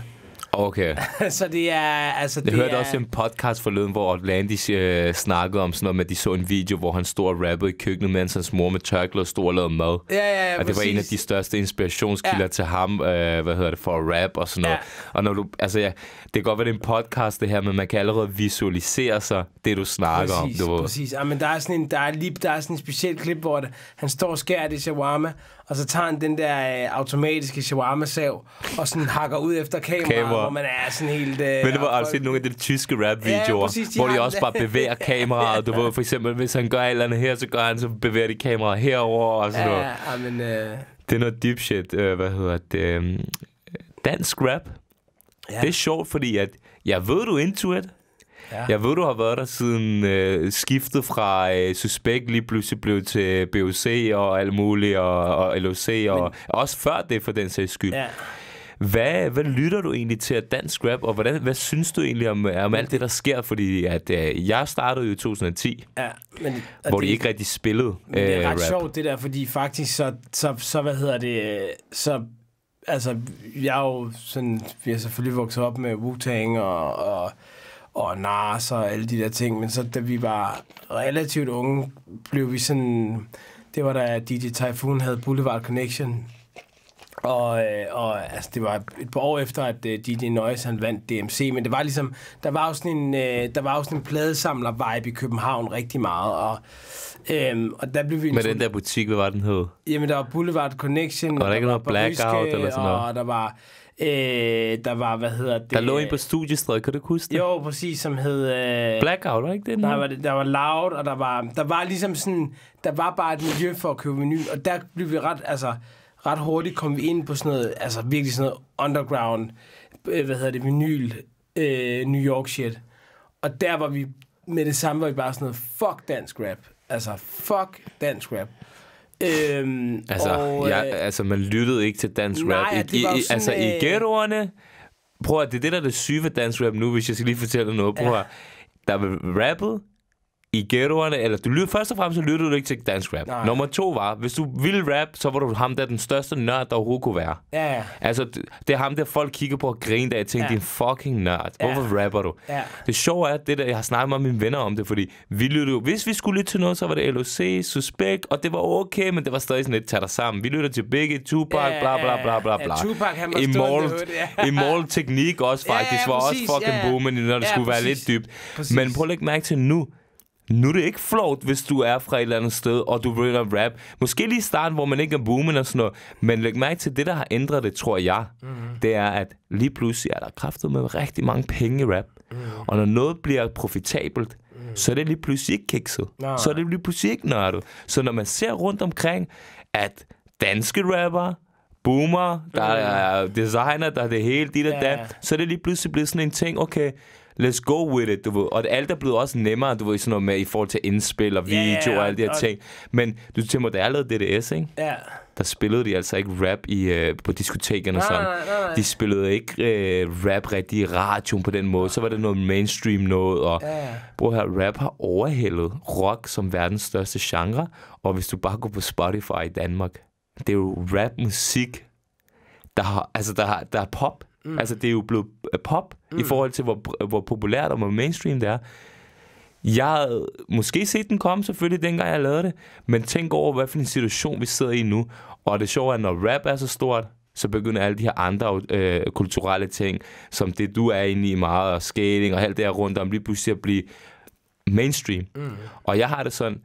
Speaker 2: Okay. så det er... Altså, jeg det hørte er... også en podcast
Speaker 1: forleden, hvor Atlantis øh, snakkede om sådan noget med, at de så en video, hvor han stod og rappede i køkkenet, mens hans mor med tørklæde stod og lavede mad. Ja, ja, ja, Og det præcis. var en af de største inspirationskilder ja. til ham, øh, hvad hedder det, for at rap og sådan noget. Ja. Og når du, altså, ja, det kan godt være, det er en podcast, det her, men man kan allerede visualisere sig det, du snakker præcis, om. Du ved. Præcis,
Speaker 2: ja, ah, men der er, sådan en, der, er lige, der er sådan en speciel klip, hvor det, han står og skærer det shawarma, og så tager han den der øh, automatiske shawarma-sav, og sådan hakker ud efter kameraet, kamera. hvor man er sådan helt... Øh, men det var
Speaker 1: altså nogle af de tyske rap-videoer, ja, præcis, de hvor de også det. bare bevæger kameraet. Du ved, for eksempel, hvis han gør et eller andet her, så gør han, så bevæger de kameraet herover og sådan ja, noget. Ja,
Speaker 2: ah, men... Øh...
Speaker 1: Det er noget deep shit, øh, hvad hedder det? Øh, dansk rap Ja. Det er sjovt, fordi at, jeg ved, du er into it. Ja. Jeg ved, du har været der siden øh, skiftet fra øh, Suspekt lige pludselig blev til BOC og alt muligt, og, og LOC, og, Men... og også før det for den sags skyld. Ja. Hvad, hvad lytter du egentlig til at dansk rap, og hvordan, hvad synes du egentlig om, om alt det, der sker? Fordi at, øh, jeg startede jo i 2010,
Speaker 2: ja, men, hvor det, de ikke
Speaker 1: rigtig spillede men det er øh, ret rap.
Speaker 2: sjovt det der, fordi faktisk så, så, så hvad hedder det, øh, så altså, jeg er jo sådan, vi er selvfølgelig vokset op med Wu-Tang og, og, og Nas og alle de der ting, men så da vi var relativt unge, blev vi sådan, det var da DJ Typhoon havde Boulevard Connection og, øh, og altså, det var et par år efter, at øh, DJ Noise han vandt DMC, men det var ligesom, der var jo sådan en, øh, der var også en pladesamler-vibe i København rigtig meget, og, øhm, og der blev vi... Med ligesom den der
Speaker 1: butik, hvad var den hed?
Speaker 2: Jamen, der var Boulevard Connection, og der, der var Blackout eller sådan noget? og der var... Øh, der var, hvad hedder det? Der lå en på studiestrædet, kan du huske det? Jo, præcis, som hed... Øh, Blackout, var ikke det? Der var, der var Loud, og der var, der var ligesom sådan... Der var bare et miljø for at købe menu, og der blev vi ret, altså ret hurtigt kom vi ind på sådan noget, altså virkelig sådan noget underground, øh, hvad hedder det, vinyl, øh, New York shit. Og der var vi, med det samme var vi bare sådan noget, fuck dansk rap. Altså, fuck dansk rap. Øhm, altså, og, jeg,
Speaker 1: øh, altså, man lyttede ikke til dansk nej, rap. I, i, altså, sådan, altså, øh, i ghettoerne, prøv at det er det, der er det syge ved dansk rap nu, hvis jeg skal lige fortælle dig noget. Prøv at, ja. der var rappet, i ghettoerne, eller du lyder først og fremmest så lyttede du ikke til dansk rap. Nej. Nummer to var, hvis du ville rap, så var du ham, der den største nørd, der overhovedet kunne være. Ja, ja. Altså, det, er ham, der folk kigger på og griner af og tænker, ja. din fucking nørd. Hvorfor ja. rapper du? Ja. Det sjove er, det der, jeg har snakket med mine venner om det, fordi vi lyttede, hvis vi skulle lytte til noget, så var det LOC, Suspekt, og det var okay, men det var stadig sådan lidt tag dig sammen. Vi lytter til Biggie, Tupac, ja, bla bla bla bla bla. Ja, Tupac, han var Immoral, ja. Immortal teknik også faktisk, ja, ja, præcis, var også fucking ja, ja. booming, når det ja, skulle præcis, være lidt dybt. Præcis. Men prøv at lægge mærke til nu, nu er det ikke flot, hvis du er fra et eller andet sted, og du begynder at rap. Måske lige i starten, hvor man ikke er boomen og sådan noget. Men læg mærke til, det der har ændret det, tror jeg, mm-hmm. det er, at lige pludselig er der kræftet med rigtig mange penge i rap. Mm-hmm. Og når noget bliver profitabelt, mm-hmm. så er det lige pludselig ikke kikset. Nej. Så er det lige pludselig ikke nørdet. Så når man ser rundt omkring, at danske rapper, boomer, der mm. er designer, der er det hele, dit de og yeah. der, så er det lige pludselig blevet sådan en ting, okay, let's go with it, du ved. Og alt er blevet også nemmere, du ved, sådan noget med i forhold til indspil og video yeah, og alle de her og... ting. Men du tænker, der er lavet DDS, ikke? Ja. Yeah. Der spillede de altså ikke rap i, øh, på diskotekerne og sådan. Nej, nej, nej. De spillede ikke øh, rap rigtig i radioen på den måde. Så var det noget mainstream noget, og yeah. bror her, rap har overhældet rock som verdens største genre. Og hvis du bare går på Spotify i Danmark, det er jo rapmusik, der har, altså der, har, der er pop. Mm. Altså, det er jo blevet pop, mm. i forhold til, hvor, hvor populært og hvor mainstream det er. Jeg havde måske set den komme selvfølgelig, dengang jeg lavede det, men tænk over, hvad for en situation vi sidder i nu. Og det sjove er, når rap er så stort, så begynder alle de her andre øh, kulturelle ting, som det du er inde i meget, og skating og alt det her rundt om, lige pludselig at blive mainstream. Mm. Og jeg har det sådan,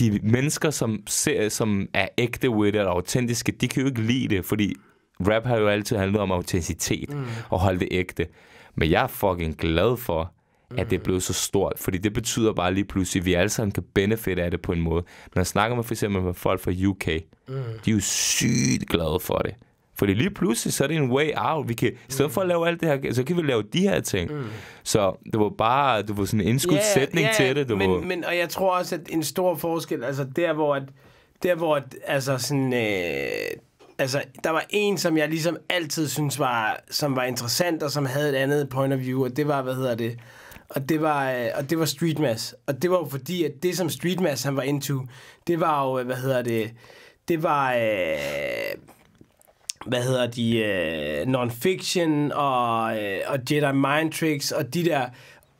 Speaker 1: de mennesker, som, ser, som er ægte with it og autentiske, de kan jo ikke lide det, fordi rap har jo altid handlet om autenticitet mm. og holde det ægte. Men jeg er fucking glad for, at det er mm. blevet så stort. Fordi det betyder bare lige pludselig, at vi alle sammen kan benefit af det på en måde. Når jeg snakker med for eksempel med folk fra UK, mm. de er jo sygt glade for det. Fordi lige pludselig, så er det en way out. Vi kan, I stedet for at mm. lave alt det her, så kan vi lave de her ting. Mm. Så det var bare det var sådan en indskudt yeah, sætning yeah, til det. det men, var...
Speaker 2: men, og jeg tror også, at en stor forskel, altså der hvor, at, der hvor at, altså sådan, øh, altså, der var en, som jeg ligesom altid synes var, som var interessant, og som havde et andet point of view, og det var, hvad hedder det, og det var, øh, og det var Street Mass. Og det var jo fordi, at det som Street Mass han var into, det var jo, øh, hvad hedder det, det var, øh, hvad hedder de, non-fiction og, og Jedi Mind Tricks og de der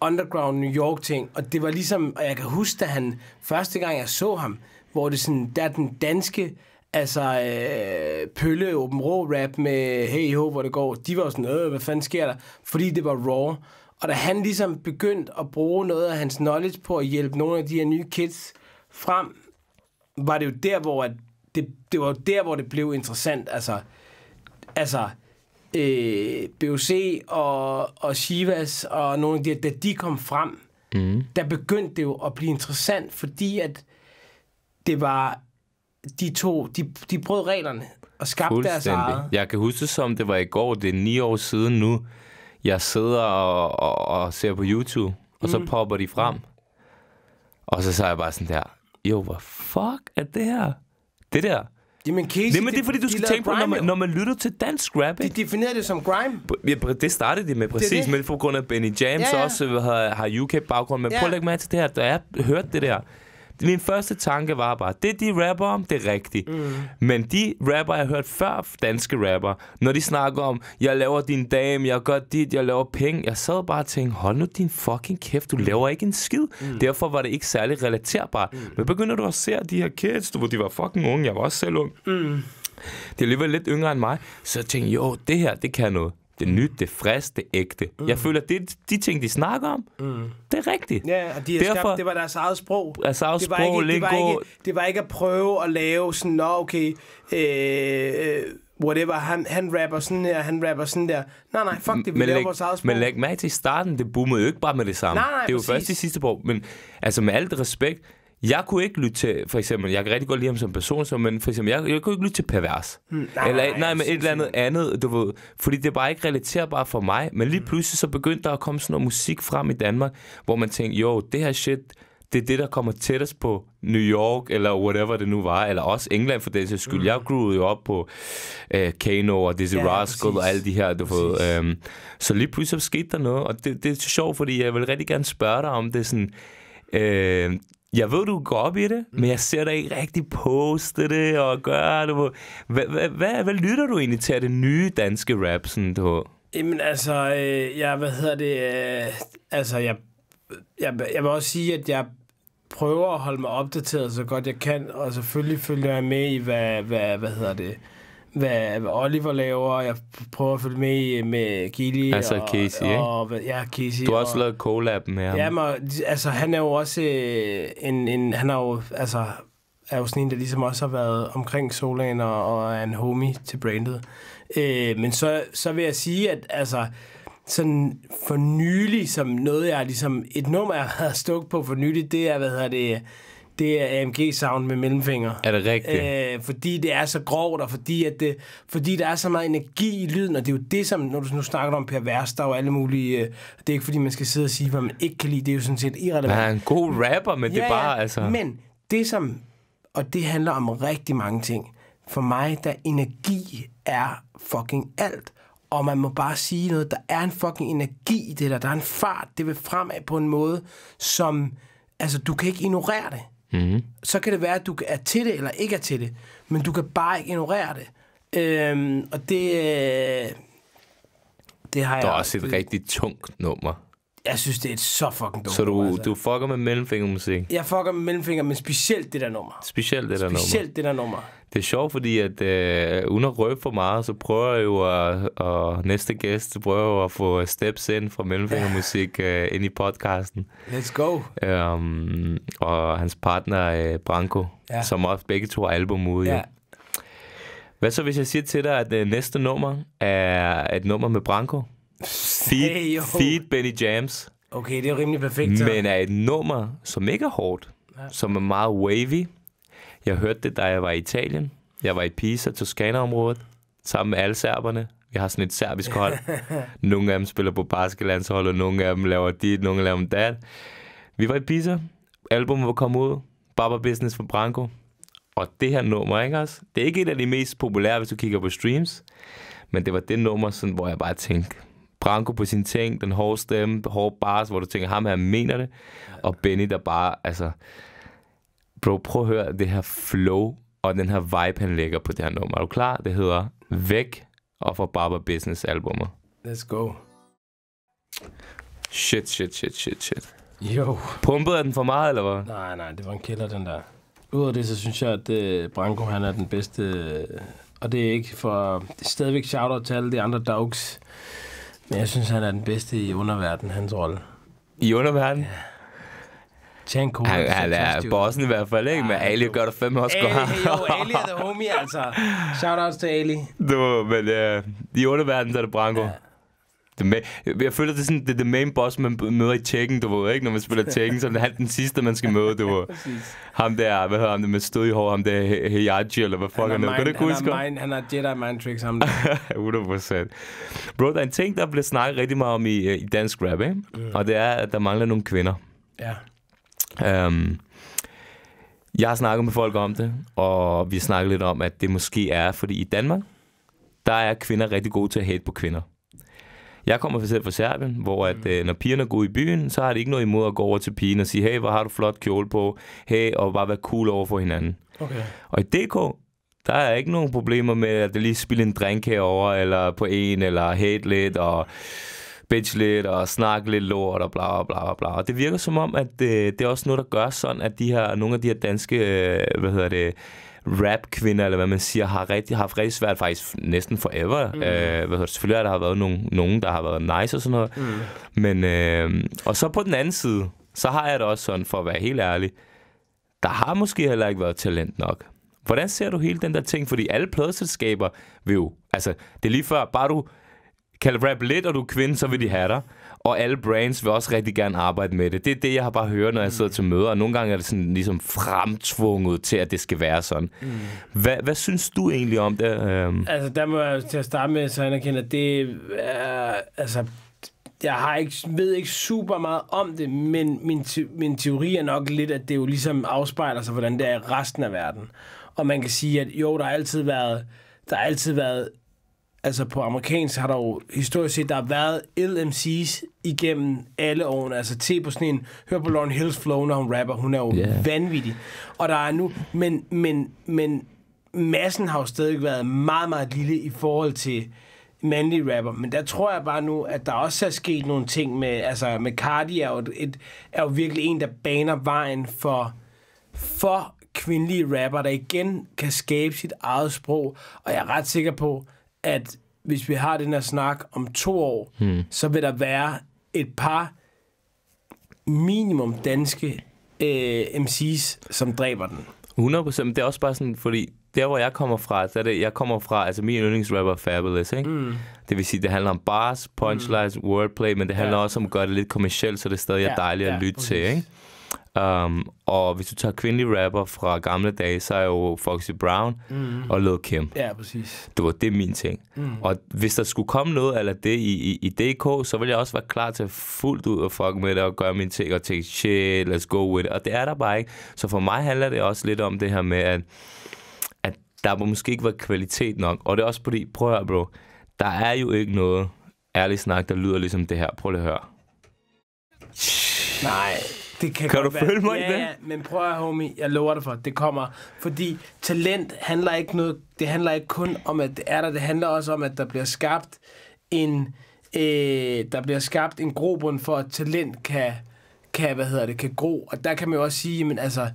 Speaker 2: underground New York ting. Og det var ligesom, og jeg kan huske, da han første gang jeg så ham, hvor det sådan, der den danske altså øh, Pølle Open Rå rap med Hey Ho, hvor det går, de var sådan, noget, øh, hvad fanden sker der? Fordi det var raw. Og da han ligesom begyndte at bruge noget af hans knowledge på at hjælpe nogle af de her nye kids frem, var det jo der, hvor at det, det var der, hvor det blev interessant. Altså, altså øh, BOC og, og Shivas og nogle af de her, da de kom frem, mm. der begyndte det jo at blive interessant, fordi at det var de to, de, de brød reglerne og skabte deres eget.
Speaker 1: Jeg kan huske, som det var i går, det er ni år siden nu, jeg sidder og, og, og ser på YouTube, og mm. så popper de frem. Og så sagde jeg bare sådan der, jo, hvad fuck er det her? Det der.
Speaker 2: Jamen Casey, Jamen, det er fordi, du de skal tænke på, når man, når
Speaker 1: man lytter til dansk rap. Ikke? De definerede
Speaker 2: det som grime.
Speaker 1: Ja, det startede de med, præcis. Det det. Men på grund af Benny James ja, ja. også har, har UK-baggrund. Men ja. prøv at lægge mærke til det her. Da jeg hørte det der, min første tanke var bare, det de rapper om, det er rigtigt. Mm. Men de rapper, jeg har hørt før, danske rapper, når de snakker om, jeg laver din dame, jeg gør dit, jeg laver penge. Jeg sad bare og tænkte, hold nu din fucking kæft, du laver ikke en skid. Mm. Derfor var det ikke særlig relaterbart. Mm. Men begynder du at se de her kids, du, hvor de var fucking unge, jeg var også selv ung. Mm. De er alligevel lidt yngre end mig. Så jeg tænkte, jo, det her, det kan noget. Det mm. nyt, det friske, det ægte. Mm. Jeg føler, det de ting, de snakker om,
Speaker 2: mm. det er rigtigt. Ja, og de Derfor, skabt, det var deres eget sprog. Deres eget det var sprog, ikke, det, var ikke, det var ikke at prøve at lave sådan, nå okay, øh, øh, whatever, han, han rapper sådan her, han rapper sådan der. Nej, nej, fuck det, vi men laver læg, vores eget sprog. Men læg
Speaker 1: mærke til, i starten, det boomede jo ikke bare med det samme. Nej, nej, det er jo præcis. først de sidste år. Men altså med alt respekt, jeg kunne ikke lytte til, for eksempel, jeg kan rigtig godt lide ham som person, så, men for eksempel, jeg, jeg kunne ikke lytte til Pervers. Hmm, nej, eller, nej, men et eller andet andet, du ved, fordi det er bare ikke relaterbart for mig. Men lige hmm. pludselig så begyndte der at komme sådan noget musik frem i Danmark, hvor man tænkte, jo, det her shit, det er det, der kommer tættest på New York, eller whatever det nu var, eller også England for den sags skyld. Mm. Jeg grew jo op på øh, Kano og Dizzy ja, Rascal præcis. og alle de her, du ved. Øhm, så lige pludselig skete der noget, og det, det er sjovt, fordi jeg vil rigtig gerne spørge dig om det sådan... Øh, jeg ved, du går op i det, men jeg ser dig ikke rigtig poste det og gøre det. Hvad, hvad, hvad, hvad lytter du egentlig til af det nye danske rap, sådan du?
Speaker 2: Jamen altså, øh, jeg, hvad hedder det, øh, altså jeg, jeg, jeg vil også sige, at jeg prøver at holde mig opdateret så godt jeg kan, og selvfølgelig følger jeg med i, hvad, hvad, hvad hedder det, øh, hvad, hvad Oliver laver, og jeg prøver at følge med med Gilly. Altså og, Casey, og, Og, ikke? ja,
Speaker 1: Casey. Du har også og, lavet collab med ham. Ja,
Speaker 2: men, altså han er jo også øh, en, en, han er jo, altså, er jo sådan en, der ligesom også har været omkring Solan og, og er en homie til brandet. Øh, men så, så vil jeg sige, at altså, sådan for nylig, som noget jeg ligesom, et nummer, jeg har stukket på for nylig, det er, hvad hedder det, det er AMG-sound med mellemfinger. Er det rigtigt? Øh, fordi det er så grovt, og fordi, at det, fordi der er så meget energi i lyden, og det er jo det, som, når du nu snakker om Per Verster og alle mulige, øh, det er ikke fordi, man skal sidde og sige, hvad man ikke kan lide, det er jo sådan set irrelevant. Han er en god rapper, men ja, det er bare, altså... Men det som, og det handler om rigtig mange ting, for mig, der energi er fucking alt. Og man må bare sige noget, der er en fucking energi i det der, der er en fart, det vil fremad på en måde, som, altså du kan ikke ignorere det. Mm. Så kan det være, at du er til det eller ikke er til det, men du kan bare ikke ignorere det. Øhm, og det, øh, det har jeg... Det er også et det,
Speaker 1: rigtig tungt nummer
Speaker 2: jeg synes, det er et så fucking dumt Så du, nummer, altså. du
Speaker 1: fucker med mellemfingermusik?
Speaker 2: Jeg fucker med mellemfinger, men specielt det der nummer.
Speaker 1: Specielt det der nummer. Specielt det der nummer. Det er sjovt, fordi at, øh, uden at røbe for meget, så prøver jeg jo at, at næste gæst prøver at få steps ind fra mellemfingermusik øh, ind i podcasten. Let's go. Um, og hans partner, øh, Branko, ja. som også begge to har album ude. Ja. Hvad så, hvis jeg siger til dig, at det øh, næste nummer er et nummer med Branko? Feed, hey, feed Benny Jams.
Speaker 2: Okay, det er jo rimelig perfekt. Så.
Speaker 1: Men er et nummer, som ikke er hårdt, ja. som er meget wavy. Jeg hørte det, da jeg var i Italien. Jeg var i Pisa, Toscana-området, sammen med alle serberne. Vi har sådan et serbisk hold. nogle af dem spiller på og nogle af dem laver dit, nogle laver dem dat. Vi var i Pisa. Albumet var kommet ud. Baba Business for Branko. Og det her nummer, ikke også? Det er ikke et af de mest populære, hvis du kigger på streams. Men det var det nummer, sådan, hvor jeg bare tænkte, Branko på sin ting, den hårde stemme, den hårde bars, hvor du tænker, ham her mener det. Og Benny, der bare, altså... Bro, prøv at høre det her flow og den her vibe, han lægger på det her nummer. Er du klar? Det hedder Væk og for Barber Business albumet. Let's go. Shit, shit, shit, shit, shit.
Speaker 2: Jo. Pumpede den for meget, eller hvad? Nej, nej, det var en killer, den der. af det, så synes jeg, at øh, Branko, han er den bedste. Øh, og det er ikke for... Det er stadigvæk shout-out til alle de andre dogs men Jeg synes, han er den bedste i underverden, hans rolle. I underverden? Ja. Tjanko,
Speaker 1: han, Han, han er bossen i hvert fald, ikke? Men Ali gør det fandme også godt. Ali er the
Speaker 2: homie, altså. Shoutouts til Ali.
Speaker 1: Du, men uh, i underverden, så er det Branko. Ja. The jeg føler, det er sådan, det er the main boss, man møder i Tekken, du ved, ikke? Når man spiller Tekken, så er han den sidste, man skal møde, du ved. ham der, hvad hedder ham det med stød i hår, ham der Heihachi, eller hvad fuck han er. Kan du mine, huske mind,
Speaker 2: Han har Jedi Mind Tricks, ham der. 100%.
Speaker 1: Bro, der er en ting, der bliver snakket rigtig meget om i, øh, i dansk rap, ikke? Mm. Og det er, at der mangler nogle kvinder. Ja. Um, jeg har snakket med folk om det, og vi har snakket lidt om, at det måske er, fordi i Danmark, der er kvinder rigtig gode til at hate på kvinder. Jeg kommer for selv fra Serbien, hvor at, mm. øh, når pigerne går i byen, så har det ikke noget imod at gå over til pigen og sige, hey, hvor har du flot kjole på, hey, og bare være cool over for hinanden. Okay. Og i DK, der er ikke nogen problemer med, at det lige spiller en drink herover eller på en, eller hate lidt, og bitch lidt, og snakke lidt lort, og bla bla bla. Og det virker som om, at øh, det er også noget, der gør sådan, at de her, nogle af de her danske, øh, hvad hedder det, rap-kvinder, eller hvad man siger, har, rigtig, har haft rigtig svært faktisk næsten forever. Mm. Øh, hvad selvfølgelig har der har været nogen, nogen, der har været nice og sådan noget. Mm. Men, øh, og så på den anden side, så har jeg det også sådan, for at være helt ærlig, der har måske heller ikke været talent nok. Hvordan ser du hele den der ting? Fordi alle pladselskaber vil jo... Altså, det er lige før, bare du kan rap lidt, og du er kvinde, så vil de have dig og alle brands vil også rigtig gerne arbejde med det. Det er det, jeg har bare hørt, når jeg sidder mm. til møder, og nogle gange er det sådan ligesom fremtvunget til, at det skal være sådan. Mm. Hvad, hvad synes du egentlig om det? Øhm?
Speaker 2: Altså, der må jeg til at starte med, så anerkende, at det er, altså, jeg har ikke, ved ikke super meget om det, men min, te, min teori er nok lidt, at det jo ligesom afspejler sig, hvordan det er i resten af verden. Og man kan sige, at jo, der har altid været, der har altid været altså på amerikansk har der jo historisk set, der har været LMC's igennem alle årene. Altså T på sådan en, hør på Lauren Hills flow, når hun rapper, hun er jo yeah. vanvittig. Og der er nu, men, men, men massen har jo stadig været meget, meget lille i forhold til mandlige rapper, men der tror jeg bare nu, at der også er sket nogle ting med, altså med Cardi er jo, et, er jo virkelig en, der baner vejen for, for kvindelige rapper, der igen kan skabe sit eget sprog, og jeg er ret sikker på, at hvis vi har den her snak om to år, hmm. så vil der være et par minimum danske øh, MC's, som dræber den.
Speaker 1: 100%, det er også bare sådan, fordi der hvor jeg kommer fra, så er det, jeg kommer fra, altså min yndlingsrapper er Fabulous, ikke? Mm. Det vil sige, det handler om bars, punchlines, mm. wordplay, men det handler ja. også om at gøre det lidt kommersielt, så det stadig er ja, dejligt ja, at lytte præcis. til, ikke? Um, og hvis du tager kvindelige rapper fra gamle dage, så er jo Foxy Brown mm. og Lil Kim. Ja, præcis. Det var det er min ting. Mm. Og hvis der skulle komme noget af det i, i, i DK, så ville jeg også være klar til at fuldt ud at fuck med det og gøre mine ting og tænke, shit, let's go with it. Og det er der bare ikke. Så for mig handler det også lidt om det her med, at, at der måske ikke var kvalitet nok. Og det er også fordi, prøv at høre, bro, der er jo ikke noget ærligt snak, der lyder ligesom det her. Prøv lige at høre.
Speaker 2: Nej. Det kan, kan du være. følge mig ja, i det? Ja, men prøv at homie, jeg lover dig for, det kommer. Fordi talent handler ikke noget, det handler ikke kun om, at det er der, det handler også om, at der bliver skabt en, øh, der bliver skabt en grobund for, at talent kan, kan, hvad hedder det, kan gro. Og der kan man jo også sige, men altså,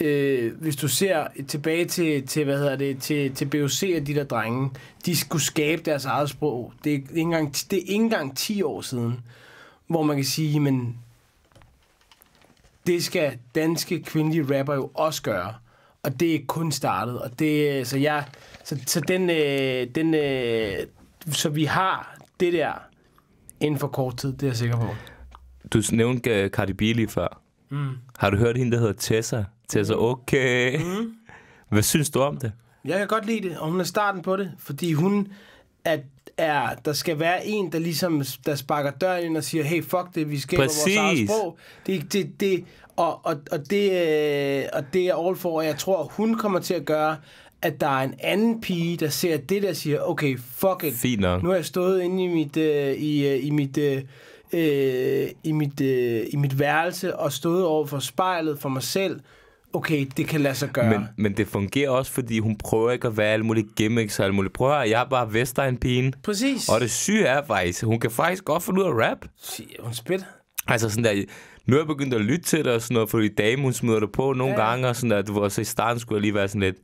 Speaker 2: øh, hvis du ser tilbage til, til hvad hedder det, til, til BOC og de der drenge, de skulle skabe deres eget sprog. Det er ikke engang, det er ikke engang 10 år siden, hvor man kan sige, men det skal danske kvindelige rapper jo også gøre. Og det er kun startet. Og det, så, jeg, så, så, den, øh, den, øh, så vi har det der inden for kort tid, det er jeg sikker på.
Speaker 1: Du nævnte øh, Cardi B lige før. Mm. Har du hørt hende, der hedder Tessa? Tessa, mm. okay. Mm. Hvad synes du om det?
Speaker 2: Jeg kan godt lide det, og hun er starten på det, fordi hun er er, der skal være en, der ligesom der sparker døren ind og siger, hey, fuck det, vi skaber Præcis. vores eget sprog. Det, det, det, og, og, og, det, øh, og det er all for, og jeg tror, hun kommer til at gøre, at der er en anden pige, der ser det der siger, okay, fuck it. Fint nok. Nu har jeg stået inde i mit, øh, i, øh, i mit, øh, øh, i mit, øh, i mit værelse og stået over for spejlet for mig selv okay, det kan lade sig gøre. Men,
Speaker 1: men det fungerer også, fordi hun prøver ikke at være alle mulige gimmicks og alle mulige. Prøv at jeg er bare Vestegn-pigen. Præcis. Og det syge er faktisk, hun kan faktisk godt finde ud af rap. Hun spiller. Altså sådan der, nu er jeg begyndt at lytte til det og sådan noget, fordi dame, hun smider det på nogle ja. gange, og sådan der, du, og så i starten skulle jeg lige være sådan lidt,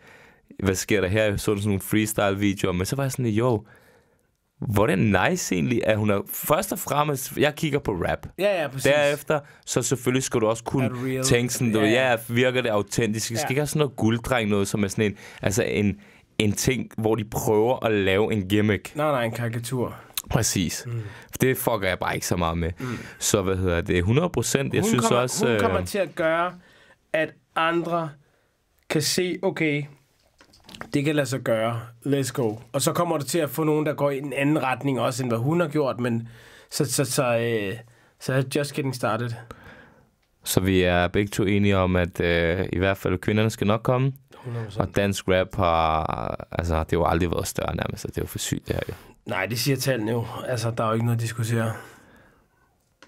Speaker 1: hvad sker der her? Jeg så sådan nogle freestyle-videoer, men så var jeg sådan lidt, jo, hvor er nice egentlig at hun. Er, først og fremmest, jeg kigger på rap.
Speaker 2: Ja, ja, præcis. Derefter,
Speaker 1: så selvfølgelig skal du også kunne tænke sådan, du, ja, ja. virker det autentisk? Jeg skal ja. ikke have sådan noget gulddreng, noget som er sådan en, altså en, en ting, hvor de prøver at lave en gimmick.
Speaker 2: Nej, nej, en karikatur.
Speaker 1: Præcis. Mm. Det fucker jeg bare ikke så meget med. Mm. Så hvad hedder det? 100 procent. Jeg hun synes kommer, også... Hun øh... kommer til
Speaker 2: at gøre, at andre kan se, okay, det kan lade sig gøre. Let's go. Og så kommer du til at få nogen, der går i en anden retning også, end hvad hun har gjort, men så, så, så, øh, så just getting started.
Speaker 1: Så vi er begge to enige om, at øh, i hvert fald kvinderne skal nok komme. 100%. Og dansk rap har, altså, det har jo aldrig været større nærmest, så det er jo for sygt det her jo.
Speaker 2: Nej, det siger tallene jo. Altså, der er jo ikke noget at diskutere.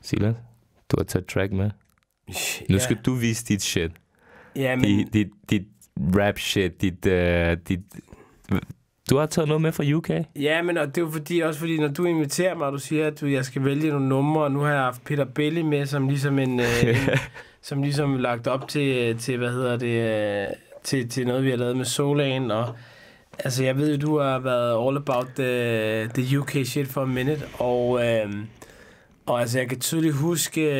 Speaker 1: Silas, du har taget track med. Nu ja. skal du vise dit shit. Ja, men... Dit, dit, dit rap shit, dit, øh, dit du har taget noget med fra UK?
Speaker 2: Ja, men og det er jo fordi, også fordi, når du inviterer mig, og du siger, at du, jeg skal vælge nogle numre, og nu har jeg haft Peter Belli med, som ligesom en, øh, en som ligesom lagt op til, øh, til hvad hedder det, øh, til, til noget, vi har lavet med Solan, og altså, jeg ved jo, du har været all about the, the UK shit for a minute, og, øh, og altså, jeg kan tydeligt huske,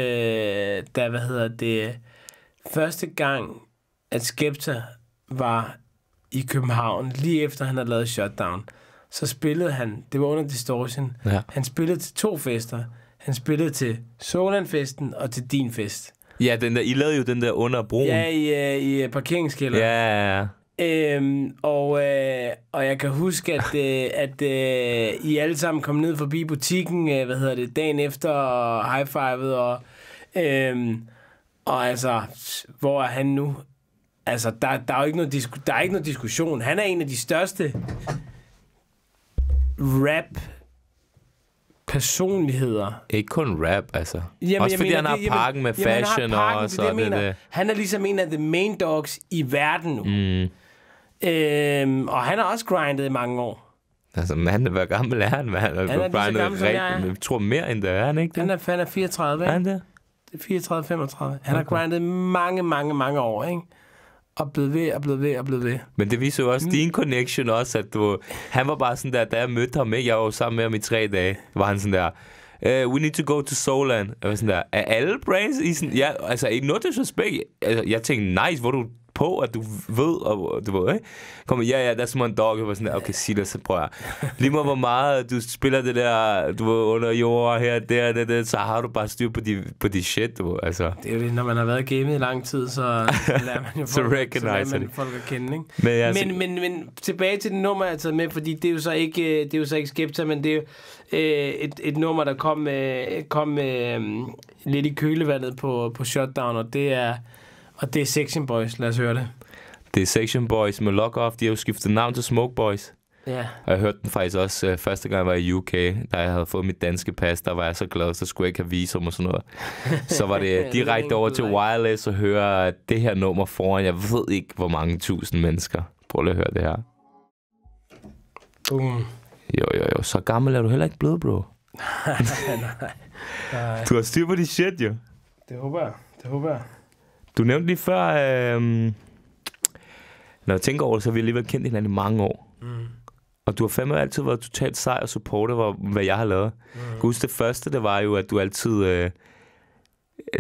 Speaker 2: da, hvad hedder det, første gang, at Skepta var i København, lige efter han havde lavet Shutdown, så spillede han, det var under Distortion, ja. han spillede til to fester. Han spillede til Solandfesten og til din fest.
Speaker 1: Ja, den der, I lavede jo den der under broen. Ja,
Speaker 2: i, øh, i øh, parkeringskælderen.
Speaker 1: Ja, ja, ja.
Speaker 2: Øhm, og, øh, og jeg kan huske, at, øh, at øh, I alle sammen kom ned forbi butikken, øh, hvad hedder det, dagen efter, og high-fivede, og, øh, og altså, hvor er han nu? Altså, der, der, er jo ikke noget disku- der er ikke noget diskussion. Han er en af de største rap
Speaker 1: personligheder. Ikke kun rap, altså. Jamen, også fordi mener, han har det, pakken med jamen, fashion jamen, og sådan det, det, det.
Speaker 2: Han er ligesom en af the main dogs i verden nu. Mm. Øhm, og han har også grindet i mange år.
Speaker 1: Altså, mand, hvor gammel er han, mand? Han er, lige er gammel, rigtig, jeg, er. tror mere end det er,
Speaker 2: han ikke det? Han er, fandme 34, ikke? Er han det? 34-35. Han okay. har grindet mange, mange, mange år, ikke? og blevet ved, og blevet ved, og blevet ved.
Speaker 1: Men det viser jo også mm. din connection også, at du... Han var bare sådan der, da jeg mødte ham, ikke? jeg var jo sammen med ham i tre dage, var han sådan der, uh, we need to go to Solan. Jeg var sådan der, er alle brands i sådan... Ja, altså, ikke noget disrespect. Altså, jeg tænkte, nice, hvor du på, at du ved, og du ved, ikke? Kom, ja, ja, that's my dog. Jeg var sådan, okay, sig det, så prøver jeg. Lige med, hvor meget du spiller det der, du ved, under jord her, der, der, der, så har du bare styr på de, på de shit, du ved, altså.
Speaker 2: Det er jo det, når man har været gamet i lang tid, så lærer man jo folk, så recognize så man folk at kende, ikke? Men, ja, men, så... men, men, tilbage til det nummer, jeg har taget med, fordi det er jo så ikke, øh, det er jo så ikke Skepta, men det er jo øh, et, et nummer, der kom, øh, kom, kom lidt i kølevandet på, på Shutdown, og det er og det er Section Boys, lad os høre det.
Speaker 1: Det er Section Boys med Lock Off. De har jo skiftet navn til Smoke Boys. Ja. Og jeg hørte den faktisk også uh, første gang, jeg var i UK, da jeg havde fået mit danske pas. Der var jeg så glad, så skulle jeg ikke have visum og sådan noget. Så var det øh, direkte over til Wireless og høre det her nummer foran. Jeg ved ikke, hvor mange tusind mennesker. Prøv lige at høre det her. Boom. Jo, jo, jo. Så gammel er du heller ikke blevet, bro.
Speaker 2: nej, nej, nej. Du
Speaker 1: har styr på dit shit, jo.
Speaker 2: Det håber jeg. Det håber jeg.
Speaker 1: Du nævnte lige før, øh, når jeg tænker over det, så har vi alligevel kendt hinanden i mange år. Mm. Og du har fandme altid været totalt sej og supporter, hvor, hvad jeg har lavet. Mm. Jeg det første, det var jo, at du altid... Øh,